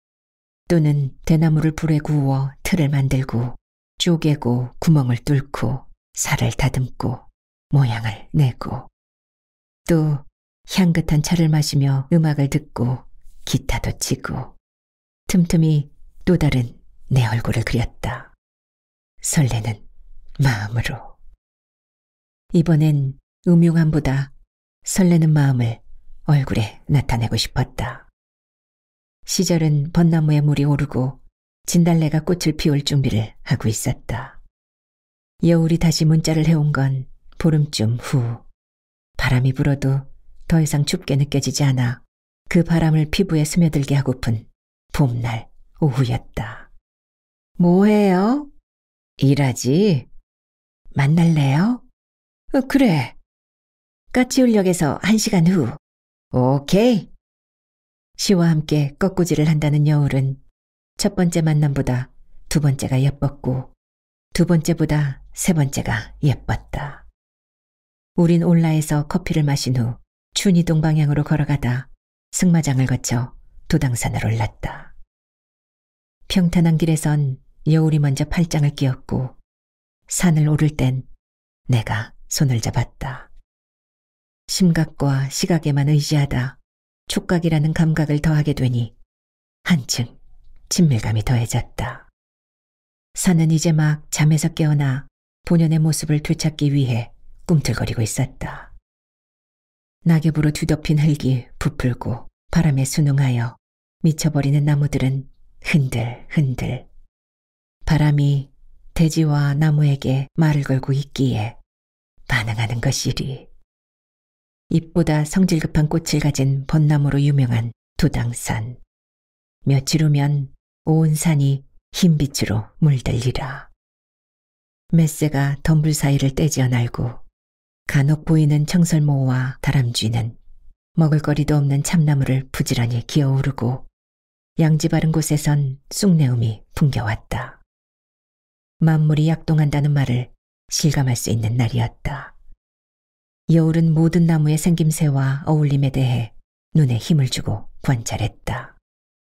A: 또는 대나무를 불에 구워 틀을 만들고 쪼개고 구멍을 뚫고 살을 다듬고 모양을 내고 또 향긋한 차를 마시며 음악을 듣고 기타도 치고 틈틈이 또 다른
B: 내 얼굴을 그렸다.
A: 설레는 마음으로. 이번엔 음흉함보다 설레는 마음을 얼굴에 나타내고 싶었다. 시절은 벚나무에 물이 오르고 진달래가 꽃을 피울 준비를 하고 있었다. 여울이 다시 문자를 해온 건 보름쯤 후. 바람이 불어도 더 이상 춥게 느껴지지 않아 그 바람을 피부에 스며들게 하고픈 봄날 오후였다. 뭐해요? 일하지? 만날래요? 어, 그래. 까치울역에서 한시간 후. 오케이. 시와 함께 꺾꾸지를 한다는 여울은 첫 번째 만남보다 두 번째가 예뻤고 두 번째보다 세 번째가 예뻤다. 우린 올라에서 커피를 마신 후 춘희동 방향으로 걸어가다 승마장을 거쳐 도당산을 올랐다. 평탄한 길에선 여울이 먼저 팔짱을 끼었고 산을 오를 땐 내가 손을 잡았다. 심각과 시각에만 의지하다 촉각이라는 감각을 더하게 되니 한층 친밀감이 더해졌다. 산은 이제 막 잠에서 깨어나 본연의 모습을 되찾기 위해 꿈틀거리고 있었다. 낙엽으로 뒤덮인 흙이 부풀고 바람에 순응하여 미쳐버리는 나무들은 흔들 흔들 바람이 대지와 나무에게 말을 걸고 있기에 반응하는 것이리. 잎보다 성질 급한 꽃을 가진 벚나무로 유명한 두당산 며칠 후면 온 산이 흰빛으로 물들리라. 메세가 덤불 사이를 떼지어 날고 간혹 보이는 청설모와 다람쥐는 먹을거리도 없는 참나무를 부지런히 기어오르고 양지 바른 곳에선 쑥내음이 풍겨왔다. 만물이 약동한다는 말을 실감할 수 있는 날이었다. 여울은 모든 나무의 생김새와 어울림에 대해 눈에 힘을 주고 관찰했다.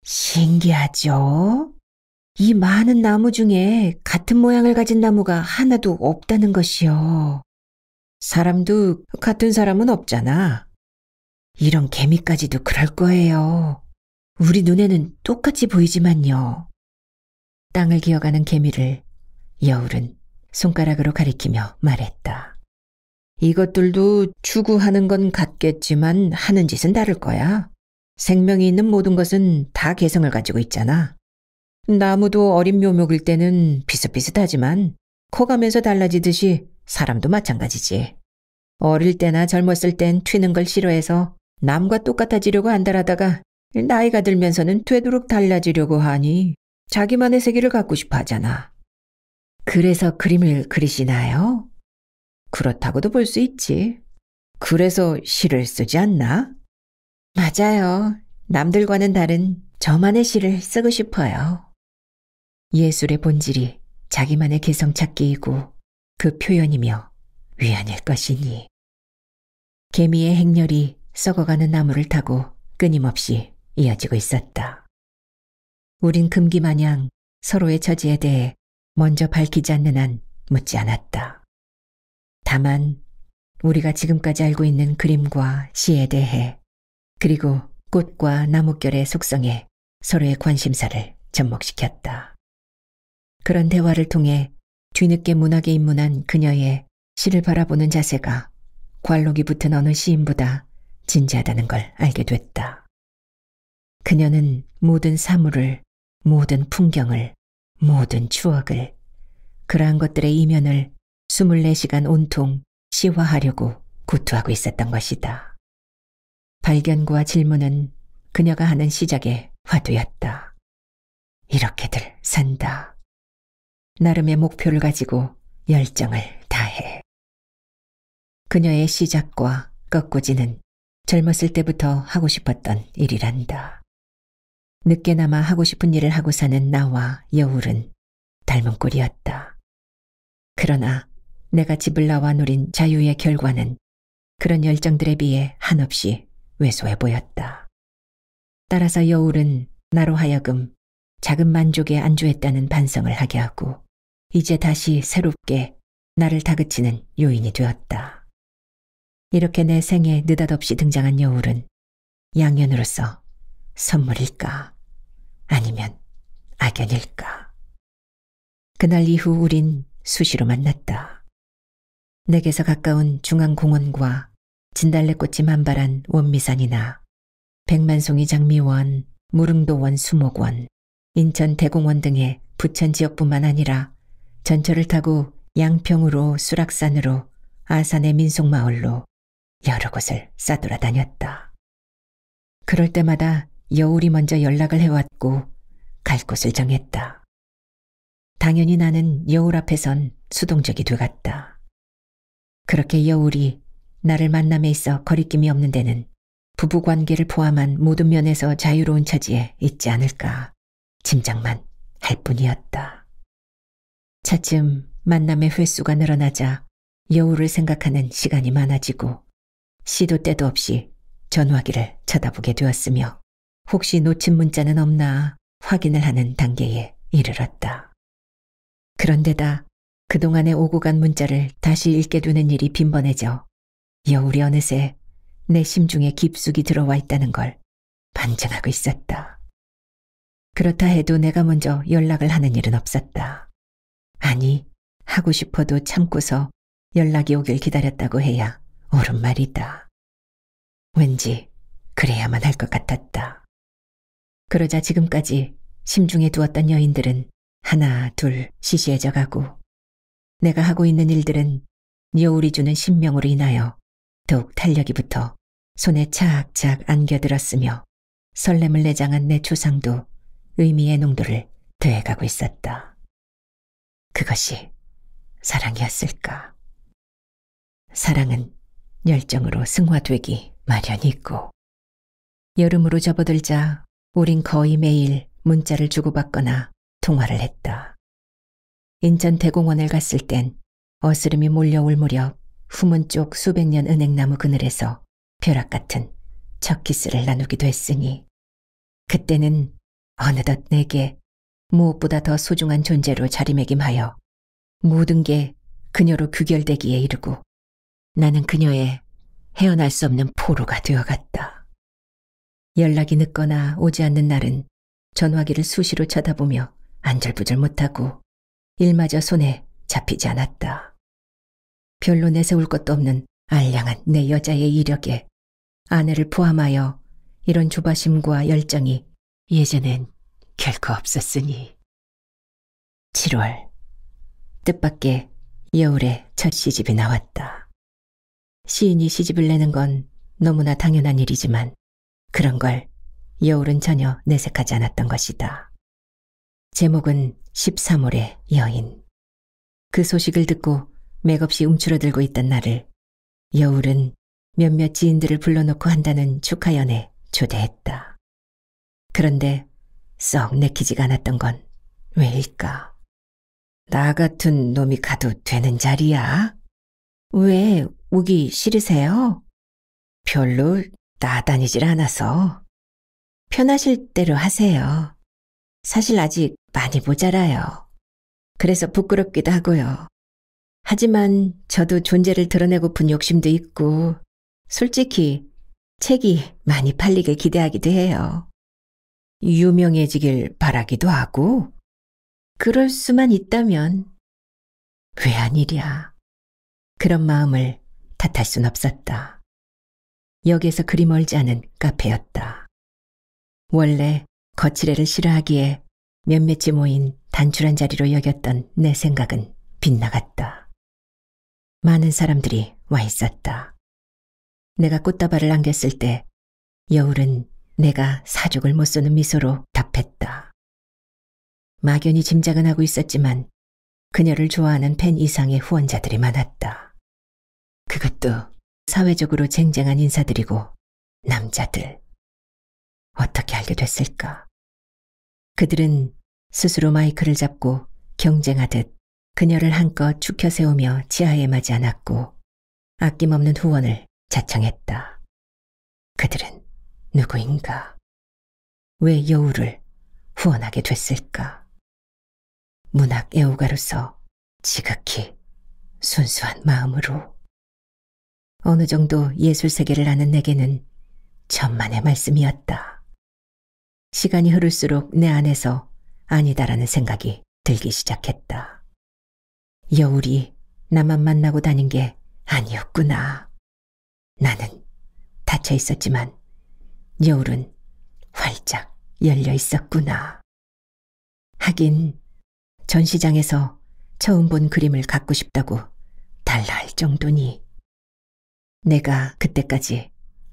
A: 신기하죠? 이 많은 나무 중에 같은 모양을 가진 나무가 하나도 없다는 것이요. 사람도 같은 사람은 없잖아. 이런 개미까지도 그럴 거예요. 우리 눈에는 똑같이 보이지만요. 땅을 기어가는 개미를 여울은 손가락으로 가리키며 말했다. 이것들도 추구하는 건 같겠지만 하는 짓은 다를 거야. 생명이 있는 모든 것은 다 개성을 가지고 있잖아. 나무도 어린 묘목일 때는 비슷비슷하지만 커가면서 달라지듯이 사람도 마찬가지지. 어릴 때나 젊었을 땐 튀는 걸 싫어해서 남과 똑같아지려고 안달하다가 나이가 들면서는 되도록 달라지려고 하니 자기만의 세계를 갖고 싶어 하잖아. 그래서 그림을 그리시나요? 그렇다고도 볼 수 있지. 그래서 시를 쓰지 않나? 맞아요. 남들과는 다른 저만의 시를 쓰고 싶어요. 예술의 본질이 자기만의 개성 찾기이고 그 표현이며 위안일 것이니. 개미의 행렬이 썩어가는 나무를 타고 끊임없이 이어지고 있었다. 우린 금기 마냥 서로의 처지에 대해 먼저 밝히지 않는 한 묻지 않았다. 다만 우리가 지금까지 알고 있는 그림과 시에 대해 그리고 꽃과 나뭇결의 속성에 서로의 관심사를 접목시켰다. 그런 대화를 통해 뒤늦게 문학에 입문한 그녀의 시를 바라보는 자세가 관록이 붙은 어느 시인보다 진지하다는 걸 알게 됐다. 그녀는 모든 사물을, 모든 풍경을, 모든 추억을, 그러한 것들의 이면을 2 4 시간 온통 시화하려고 구투하고 있었던 것이다. 발견과 질문은 그녀가 하는 시작의 화두였다. 이렇게들 산다. 나름의 목표를 가지고 열정을 다해. 그녀의 시작과 꺾꾸지는 젊었을 때부터 하고 싶었던 일이란다. 늦게나마 하고 싶은 일을 하고 사는 나와 여울은 닮은 꼴이었다. 그러나 내가 집을 나와 누린 자유의 결과는 그런 열정들에 비해 한없이 왜소해 보였다. 따라서 여울은 나로 하여금 작은 만족에 안주했다는 반성을 하게 하고 이제 다시 새롭게 나를 다그치는 요인이 되었다. 이렇게 내 생에 느닷없이 등장한 여울은 양면으로서 선물일까 아니면 악연일까. 그날 이후 우린 수시로 만났다. 내게서 가까운 중앙공원과 진달래꽃이 만발한 원미산이나 백만송이 장미원, 무릉도원 수목원, 인천 대공원 등의 부천 지역뿐만 아니라 전철을 타고 양평으로 수락산으로 아산의 민속마을로 여러 곳을 싸돌아다녔다. 그럴 때마다 여울이 먼저 연락을 해왔고
B: 갈 곳을 정했다.
A: 당연히 나는 여울 앞에선 수동적이 돼갔다. 그렇게 여울이 나를 만남에 있어 거리낌이 없는 데는 부부관계를 포함한 모든 면에서 자유로운 처지에 있지 않을까 짐작만 할 뿐이었다. 차츰 만남의 횟수가 늘어나자 여우를 생각하는 시간이 많아지고 시도 때도 없이 전화기를 쳐다보게 되었으며 혹시 놓친 문자는 없나 확인을 하는 단계에 이르렀다. 그런데다 그동안에 오고 간 문자를 다시 읽게 되는 일이 빈번해져 여울이 어느새 내 심중에 깊숙이 들어와 있다는 걸 반증하고 있었다. 그렇다 해도 내가 먼저 연락을 하는 일은 없었다. 아니, 하고 싶어도 참고서 연락이 오길 기다렸다고 해야 옳은 말이다. 왠지 그래야만 할 것 같았다. 그러자 지금까지 심중에 두었던 여인들은 하나, 둘 시시해져 가고 내가 하고 있는 일들은 여울이 주는 신명으로 인하여 더욱 탄력이 붙어 손에 착착 안겨들었으며 설렘을 내장한 내 초상도 의미의 농도를 더해가고 있었다. 그것이 사랑이었을까. 사랑은 열정으로 승화되기 마련이고 여름으로 접어들자 우린 거의 매일 문자를 주고받거나 통화를 했다. 인천 대공원을 갔을 땐 어스름이 몰려올 무렵 후문 쪽 수백 년 은행나무 그늘에서 벼락 같은 첫 키스를 나누기도 했으니 그때는 어느덧 내게 무엇보다 더 소중한 존재로 자리매김하여 모든 게 그녀로 규결되기에 이르고 나는 그녀의 헤어날 수 없는 포로가 되어갔다. 연락이 늦거나 오지 않는 날은 전화기를 수시로 쳐다보며 안절부절 못하고 일마저 손에 잡히지 않았다. 별로 내세울 것도 없는 알량한 내 여자의 이력에 아내를 포함하여 이런 조바심과 열정이 예전엔 결코 없었으니. 7월 뜻밖의 여울의 첫 시집이 나왔다. 시인이 시집을 내는 건 너무나 당연한 일이지만 그런 걸 여울은 전혀 내색하지 않았던 것이다. 제목은 13월의 여인. 그 소식을 듣고 맥없이 움츠러들고 있던 나를 여울은 몇몇 지인들을 불러놓고 한다는 축하연에 초대했다. 그런데 썩 내키지가 않았던 건 왜일까? 나 같은 놈이 가도 되는 자리야? 왜우기 싫으세요? 별로 나다니질 않아서. 편하실 대로 하세요. 사실 아직 많이 모자라요. 그래서 부끄럽기도 하고요. 하지만 저도 존재를 드러내고픈 욕심도 있고 솔직히 책이 많이 팔리길 기대하기도 해요. 유명해지길 바라기도 하고 그럴 수만 있다면 왜 아니랴. 그런 마음을 탓할 순 없었다. 역에서 그리 멀지 않은 카페였다. 원래 거칠애를 싫어하기에 몇몇이 모인 단출한 자리로 여겼던 내 생각은 빗나갔다. 많은 사람들이 와 있었다. 내가 꽃다발을 안겼을 때 여울은 내가 사족을 못 쏘는 미소로 답했다. 막연히 짐작은 하고 있었지만 그녀를 좋아하는 팬 이상의 후원자들이 많았다. 그것도 사회적으로 쟁쟁한 인사들이고 남자들. 어떻게 알게 됐을까? 그들은 스스로 마이크를 잡고 경쟁하듯 그녀를 한껏 축혀세우며 지하에 맞이 않았고 아낌없는 후원을 자청했다. 그들은 누구인가?
B: 왜 여우를 후원하게 됐을까? 문학
A: 애호가로서 지극히 순수한 마음으로 어느 정도 예술 세계를 아는 내게는 천만의 말씀이었다. 시간이 흐를수록 내 안에서 아니다라는 생각이 들기 시작했다. 여울이 나만 만나고 다닌 게 아니었구나. 나는 닫혀 있었지만 여울은 활짝 열려 있었구나. 하긴 전시장에서 처음 본 그림을 갖고 싶다고 달라 할 정도니 내가 그때까지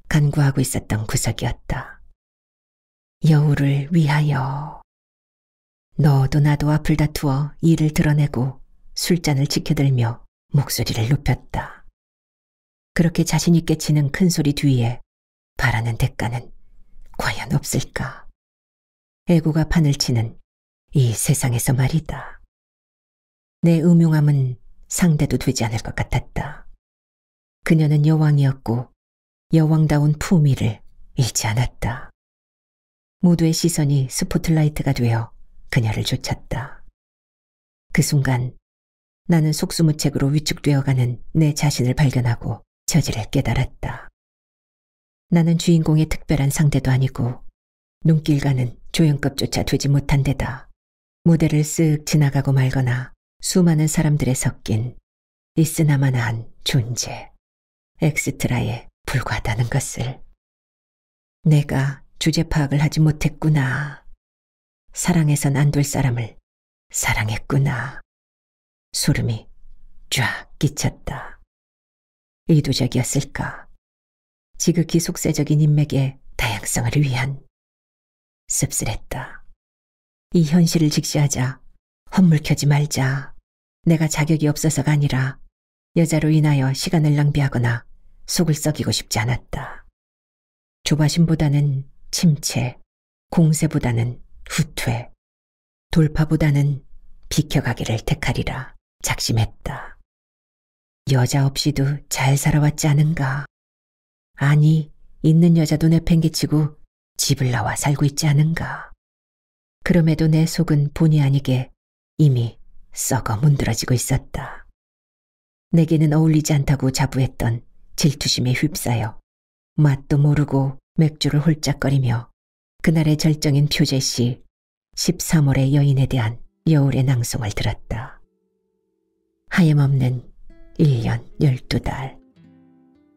A: 간구하고 있었던 구석이었다. 여우를 위하여. 너도 나도 앞을 다투어 이를 드러내고 술잔을 지켜들며 목소리를 높였다. 그렇게 자신있게 치는 큰 소리 뒤에 바라는 대가는 과연 없을까? 애고가 판을 치는 이 세상에서 말이다. 내 음흉함은 상대도 되지 않을 것 같았다. 그녀는 여왕이었고 여왕다운 품위를 잃지 않았다. 모두의 시선이 스포트라이트가 되어 그녀를 쫓았다. 그 순간 나는 속수무책으로 위축되어가는 내 자신을 발견하고 저지를 깨달았다. 나는 주인공의 특별한 상대도 아니고 눈길과는 조연급조차 되지 못한 데다 무대를 쓱 지나가고 말거나 수많은 사람들에 섞인 있으나마나한 존재, 엑스트라에 불과하다는 것을 내가 주제 파악을 하지 못했구나. 사랑해선 안될 사람을 사랑했구나. 소름이 쫙 끼쳤다. 의도적이었을까? 지극히 속세적인 인맥의 다양성을 위한 씁쓸했다. 이 현실을 직시하자, 헛물켜지 말자. 내가 자격이 없어서가 아니라 여자로 인하여 시간을 낭비하거나 속을 썩이고 싶지 않았다. 조바심보다는 침체, 공세보다는 후퇴, 돌파보다는 비켜가기를 택하리라 작심했다. 여자 없이도 잘 살아왔지 않은가? 아니, 있는 여자도 내팽개치고 집을 나와 살고 있지 않은가? 그럼에도 내 속은 본의 아니게 이미 썩어 문드러지고 있었다. 내게는 어울리지 않다고 자부했던 질투심에 휩싸여 맛도 모르고 맥주를 홀짝거리며 그날의 절정인 표제시 13월의 여인에 대한 여울의 낭송을 들었다. 하염없는 1년 12달.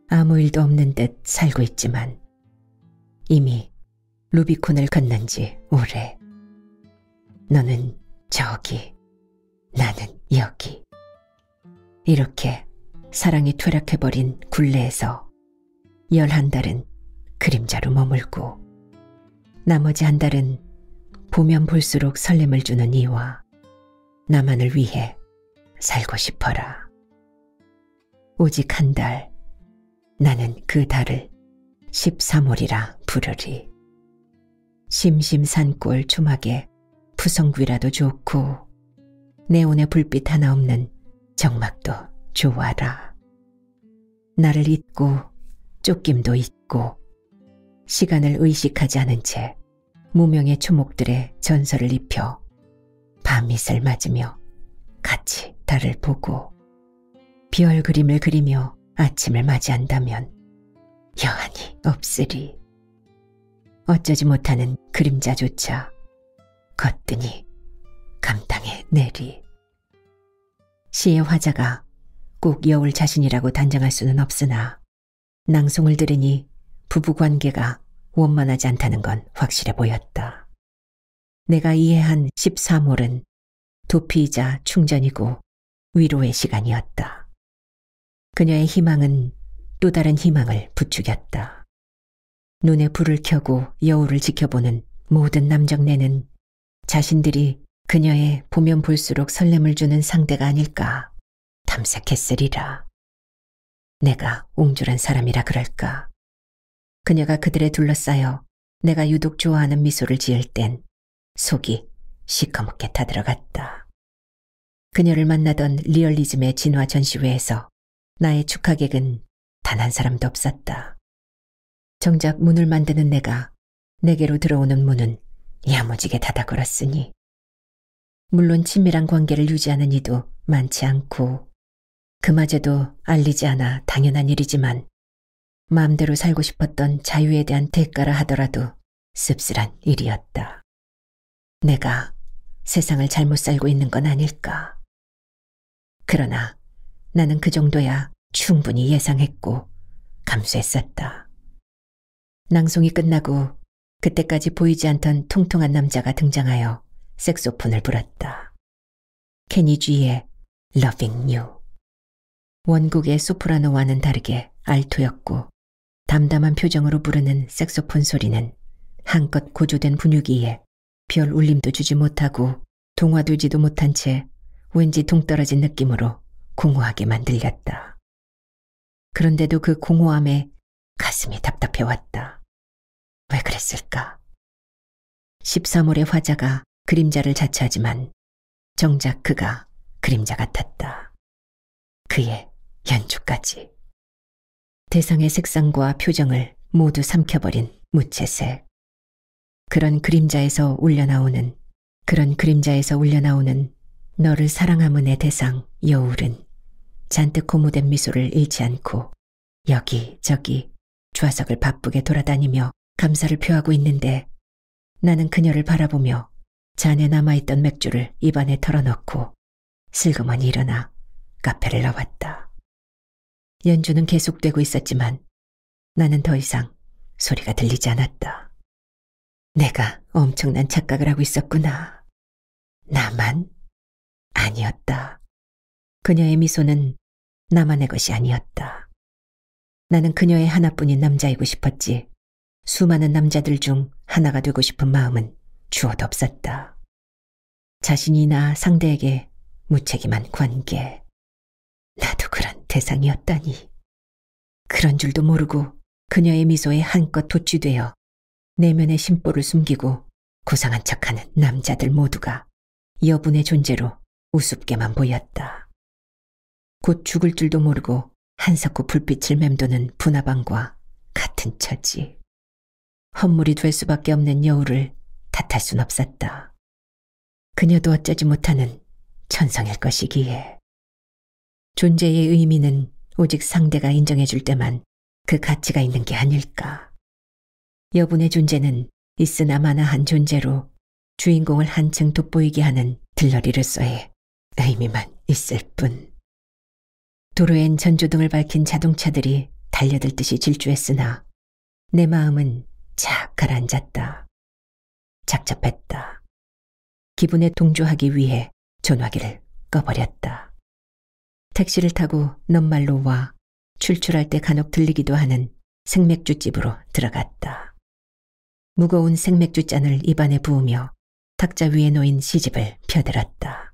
A: 아무 일도 없는 듯 살고 있지만 이미 루비콘을 건넌 지 오래. 너는 저기, 나는 여기. 이렇게 사랑이 퇴락해버린 굴레에서 열한 달은 그림자로 머물고 나머지 한 달은 보면 볼수록 설렘을 주는 이와 나만을 위해 살고 싶어라. 오직 한 달, 나는 그 달을 13월이라 부르리. 심심산골 초막에 부성귀라도 좋고 네온의 불빛 하나 없는 정막도 좋아라. 나를 잊고 쫓김도 잊고 시간을 의식하지 않은 채 무명의 초목들의 전설을 입혀 밤이슬 맞으며 같이 달을 보고 별 그림을 그리며 아침을 맞이한다면 여한이 없으리. 어쩌지 못하는 그림자조차 걷뜬니 감당해 내리. 시의 화자가 꼭 여울 자신이라고 단정할 수는 없으나 낭송을 들으니 부부 관계가 원만하지 않다는 건 확실해 보였다. 내가 이해한 13월은 도피이자 충전이고 위로의 시간이었다. 그녀의 희망은 또 다른 희망을 부추겼다. 눈에 불을 켜고 여우를 지켜보는 모든 남정네는 자신들이 그녀의 보면 볼수록 설렘을 주는 상대가 아닐까 탐색했으리라. 내가 옹졸한 사람이라 그럴까. 그녀가 그들에 둘러싸여 내가 유독 좋아하는 미소를 지을 땐 속이 시커멓게 타들어갔다. 그녀를 만나던 리얼리즘의 진화 전시회에서 나의 축하객은 단 한 사람도 없었다. 정작 문을 만드는 내가 내게로 들어오는 문은 야무지게 닫아 걸었으니 물론 친밀한 관계를 유지하는 이도 많지 않고 그마저도 알리지 않아 당연한 일이지만 마음대로 살고 싶었던 자유에 대한 대가라 하더라도 씁쓸한 일이었다. 내가 세상을 잘못 살고 있는 건 아닐까. 그러나 나는 그 정도야 충분히 예상했고
B: 감수했었다.
A: 낭송이 끝나고 그때까지 보이지 않던 통통한 남자가 등장하여 색소폰을 불었다. 케니 쥐의 Loving You. 원곡의 소프라노와는 다르게 알토였고 담담한 표정으로 부르는 색소폰 소리는 한껏 고조된 분위기에 별 울림도 주지 못하고 동화되지도 못한 채 왠지 동떨어진 느낌으로 공허하게 만들렸다. 그런데도 그 공허함에 가슴이 답답해왔다. 왜 그랬을까? 13월의 화자가 그림자를 자처하지만 정작 그가 그림자 같았다.
B: 그의 연주까지.
A: 대상의 색상과 표정을 모두 삼켜버린 무채색. 그런 그림자에서 울려나오는, 그런 그림자에서 울려나오는 너를 사랑함은의 대상 여울은 잔뜩 고무된 미소를 잃지 않고 여기저기 좌석을 바쁘게 돌아다니며 감사를 표하고 있는데 나는 그녀를 바라보며 잔에 남아있던 맥주를 입안에 털어넣고 슬그머니 일어나 카페를 나왔다. 연주는 계속되고 있었지만 나는 더 이상 소리가 들리지 않았다. 내가 엄청난 착각을 하고 있었구나. 나만? 아니었다. 그녀의 미소는 나만의 것이 아니었다. 나는 그녀의 하나뿐인 남자이고 싶었지. 수많은 남자들 중 하나가 되고 싶은 마음은 주어도 없었다. 자신이나 상대에게 무책임한 관계. 나도 그런 대상이었다니. 그런 줄도 모르고 그녀의 미소에 한껏 도취되어 내면의 심보를 숨기고 고상한 척하는 남자들 모두가 여분의 존재로 우습게만 보였다. 곧 죽을 줄도 모르고 한석구 불빛을 맴도는 분화방과 같은 처지. 헛물이 될 수밖에 없는 여우를 탓할 순 없었다. 그녀도 어쩌지 못하는 천성일 것이기에. 존재의 의미는 오직 상대가 인정해줄 때만 그 가치가 있는 게 아닐까. 여분의 존재는 있으나 마나한 존재로 주인공을 한층 돋보이게 하는 들러리로서의 의미만 있을 뿐. 도로엔 전조등을 밝힌 자동차들이 달려들듯이 질주했으나 내 마음은 착 가라앉았다. 착잡했다. 기분에 동조하기 위해 전화기를 꺼버렸다. 택시를 타고 넘말로 와 출출할 때 간혹 들리기도 하는 생맥주집으로 들어갔다. 무거운 생맥주 잔을 입안에 부으며 탁자 위에 놓인 시집을 펴들었다.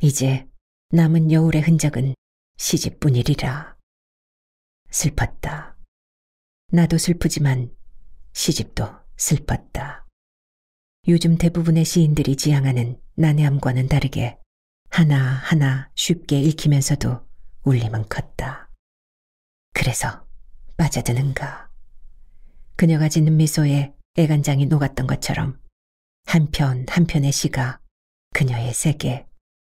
A: 이제 남은 여울의 흔적은 시집뿐이리라. 슬펐다. 나도 슬프지만 시집도 슬펐다. 요즘 대부분의 시인들이 지향하는 난해함과는 다르게 하나하나 쉽게 읽히면서도 울림은 컸다. 그래서 빠져드는가. 그녀가 짓는 미소에 애간장이 녹았던 것처럼 한 편 한편의 시가 그녀의 세계,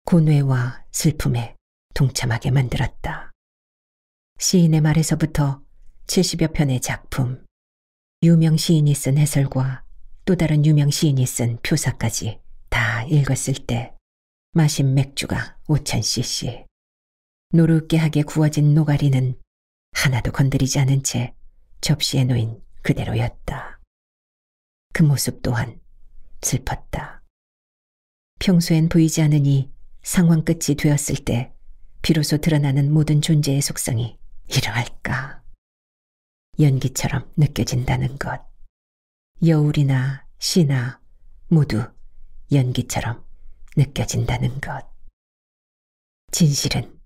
A: 고뇌와 슬픔에 동참하게 만들었다. 시인의 말에서부터 70여 편의 작품, 유명 시인이 쓴 해설과 또 다른 유명 시인이 쓴 표사까지 다 읽었을 때 마신 맥주가 5천 c c 노릇게하게 구워진 노가리는 하나도 건드리지 않은 채 접시에 놓인 그대로였다. 그 모습 또한 슬펐다. 평소엔 보이지 않으니 상황 끝이 되었을 때 비로소 드러나는 모든 존재의 속성이 이러할까. 연기처럼 느껴진다는 것. 여울이나 시나 모두 연기처럼 느껴진다는 것. 진실은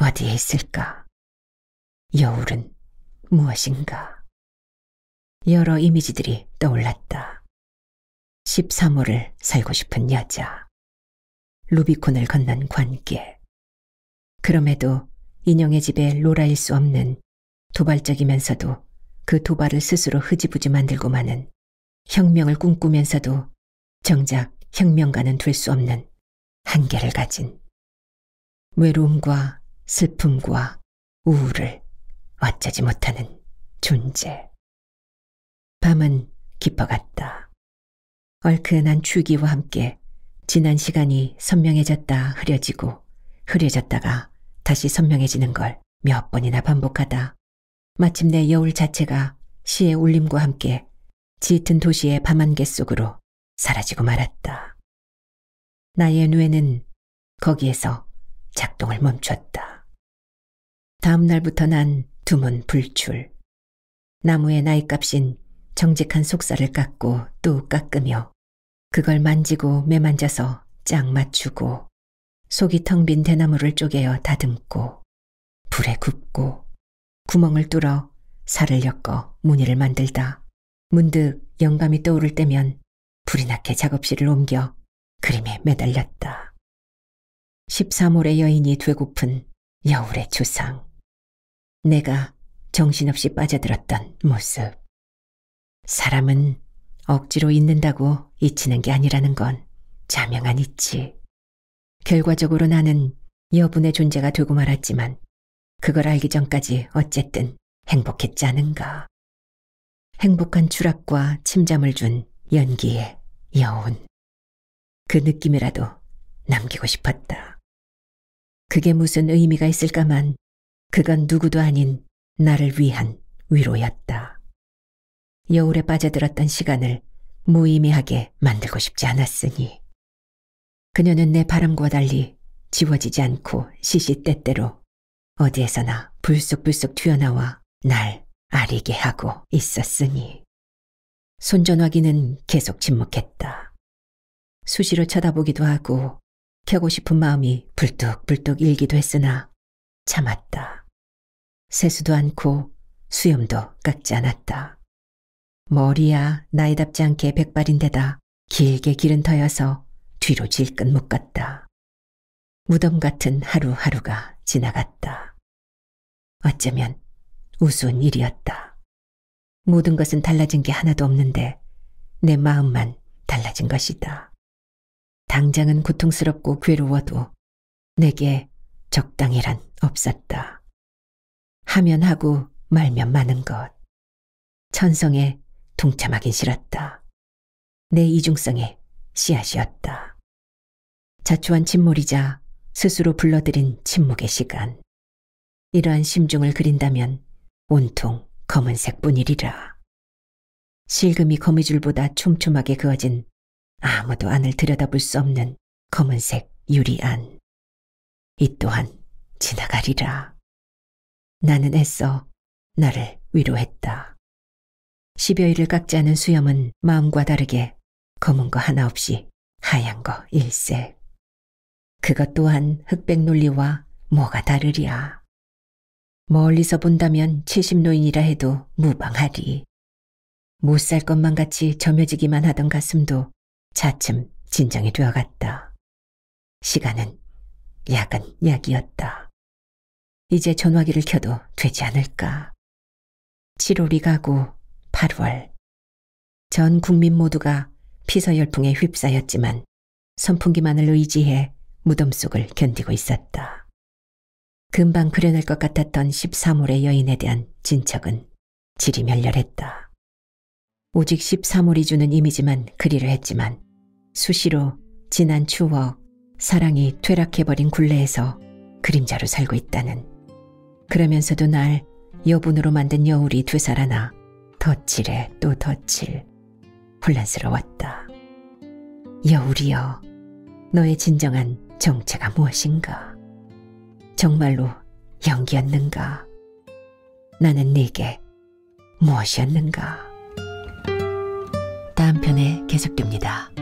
A: 어디에 있을까? 여울은
B: 무엇인가? 여러 이미지들이 떠올랐다.
A: 13호를 살고 싶은 여자. 루비콘을 건넌 관계. 그럼에도 인형의 집에 로라일 수 없는 도발적이면서도 그 도발을 스스로 흐지부지 만들고 마는 혁명을 꿈꾸면서도 정작 혁명가는 될 수 없는 한계를 가진 외로움과 슬픔과 우울을 어쩌지 못하는 존재. 밤은 깊어갔다. 얼큰한 추기와 함께 지난 시간이 선명해졌다 흐려지고 흐려졌다가 다시 선명해지는 걸 몇 번이나 반복하다. 마침내 여울 자체가 시의 울림과 함께 짙은 도시의 밤안개 속으로
B: 사라지고 말았다.
A: 나의 뇌는 거기에서 작동을 멈췄다. 다음 날부터 난두문 불출. 나무의 나이값인 정직한 속살을 깎고 또 깎으며 그걸 만지고 매만져서 짝 맞추고 속이 텅 빈 대나무를 쪼개어 다듬고 불에 굽고 구멍을 뚫어 살을 엮어 무늬를 만들다. 문득 영감이 떠오를 때면 불이 나게 작업실을 옮겨 그림에 매달렸다. 13월의 여인이 되고픈 여울의 주상. 내가 정신없이 빠져들었던 모습. 사람은 억지로 잊는다고 잊히는 게 아니라는 건 자명한 이치. 결과적으로 나는 여분의 존재가 되고 말았지만 그걸 알기 전까지 어쨌든 행복했지 않은가. 행복한 추락과 침잠을 준 연기에 여운. 그 느낌이라도 남기고 싶었다. 그게 무슨 의미가 있을까만 그건 누구도 아닌 나를 위한 위로였다. 여울에 빠져들었던 시간을 무의미하게 만들고 싶지 않았으니. 그녀는 내 바람과 달리 지워지지 않고 시시때때로 어디에서나 불쑥불쑥 튀어나와 날 아리게 하고 있었으니. 손전화기는 계속 침묵했다. 수시로 쳐다보기도 하고 켜고 싶은 마음이 불뚝불뚝 일기도 했으나 참았다. 세수도 않고 수염도 깎지 않았다. 머리야 나이답지 않게 백발인데다 길게 기른 터여서 뒤로 질끈 묶었다. 무덤 같은 하루하루가 지나갔다. 어쩌면 우스운 일이었다. 모든 것은 달라진 게 하나도 없는데 내 마음만 달라진 것이다. 당장은 고통스럽고 괴로워도 내게 적당이란 없었다. 하면 하고 말면 많은 것. 천성에 동참하긴 싫었다. 내이중성에 씨앗이었다. 자초한 침몰이자 스스로 불러들인 침묵의 시간. 이러한 심중을 그린다면 온통 검은색뿐이리라. 실금이 거미줄보다 촘촘하게 그어진 아무도 안을 들여다볼 수 없는 검은색 유리안. 이 또한 지나가리라. 나는 애써 나를 위로했다. 십여일을 깎지 않은 수염은 마음과 다르게 검은 거 하나 없이 하얀 거 일색. 그것 또한 흑백 논리와 뭐가 다르리야. 멀리서 본다면 70노인이라 해도 무방하리. 못 살 것만 같이 점여지기만 하던 가슴도 차츰 진정이 되어갔다. 시간은 약은 약이었다. 이제 전화기를 켜도 되지 않을까. 7월이 가고 8월. 전 국민 모두가 피서열풍에 휩싸였지만 선풍기만을 의지해 무덤 속을 견디고 있었다. 금방 그려낼 것 같았던 13월의 여인에 대한 진척은 질이 멸렬했다. 오직 13월이 주는 이미지만 그리를 했지만 수시로 지난 추억, 사랑이 퇴락해버린 굴레에서 그림자로 살고 있다는 그러면서도 날 여분으로 만든 여울이 되살아나 덧칠에 또 덧칠 혼란스러웠다. 여울이여 너의 진정한 정체가 무엇인가? 정말로 연기였는가? 나는 네게 무엇이었는가? 다음 편에 계속됩니다.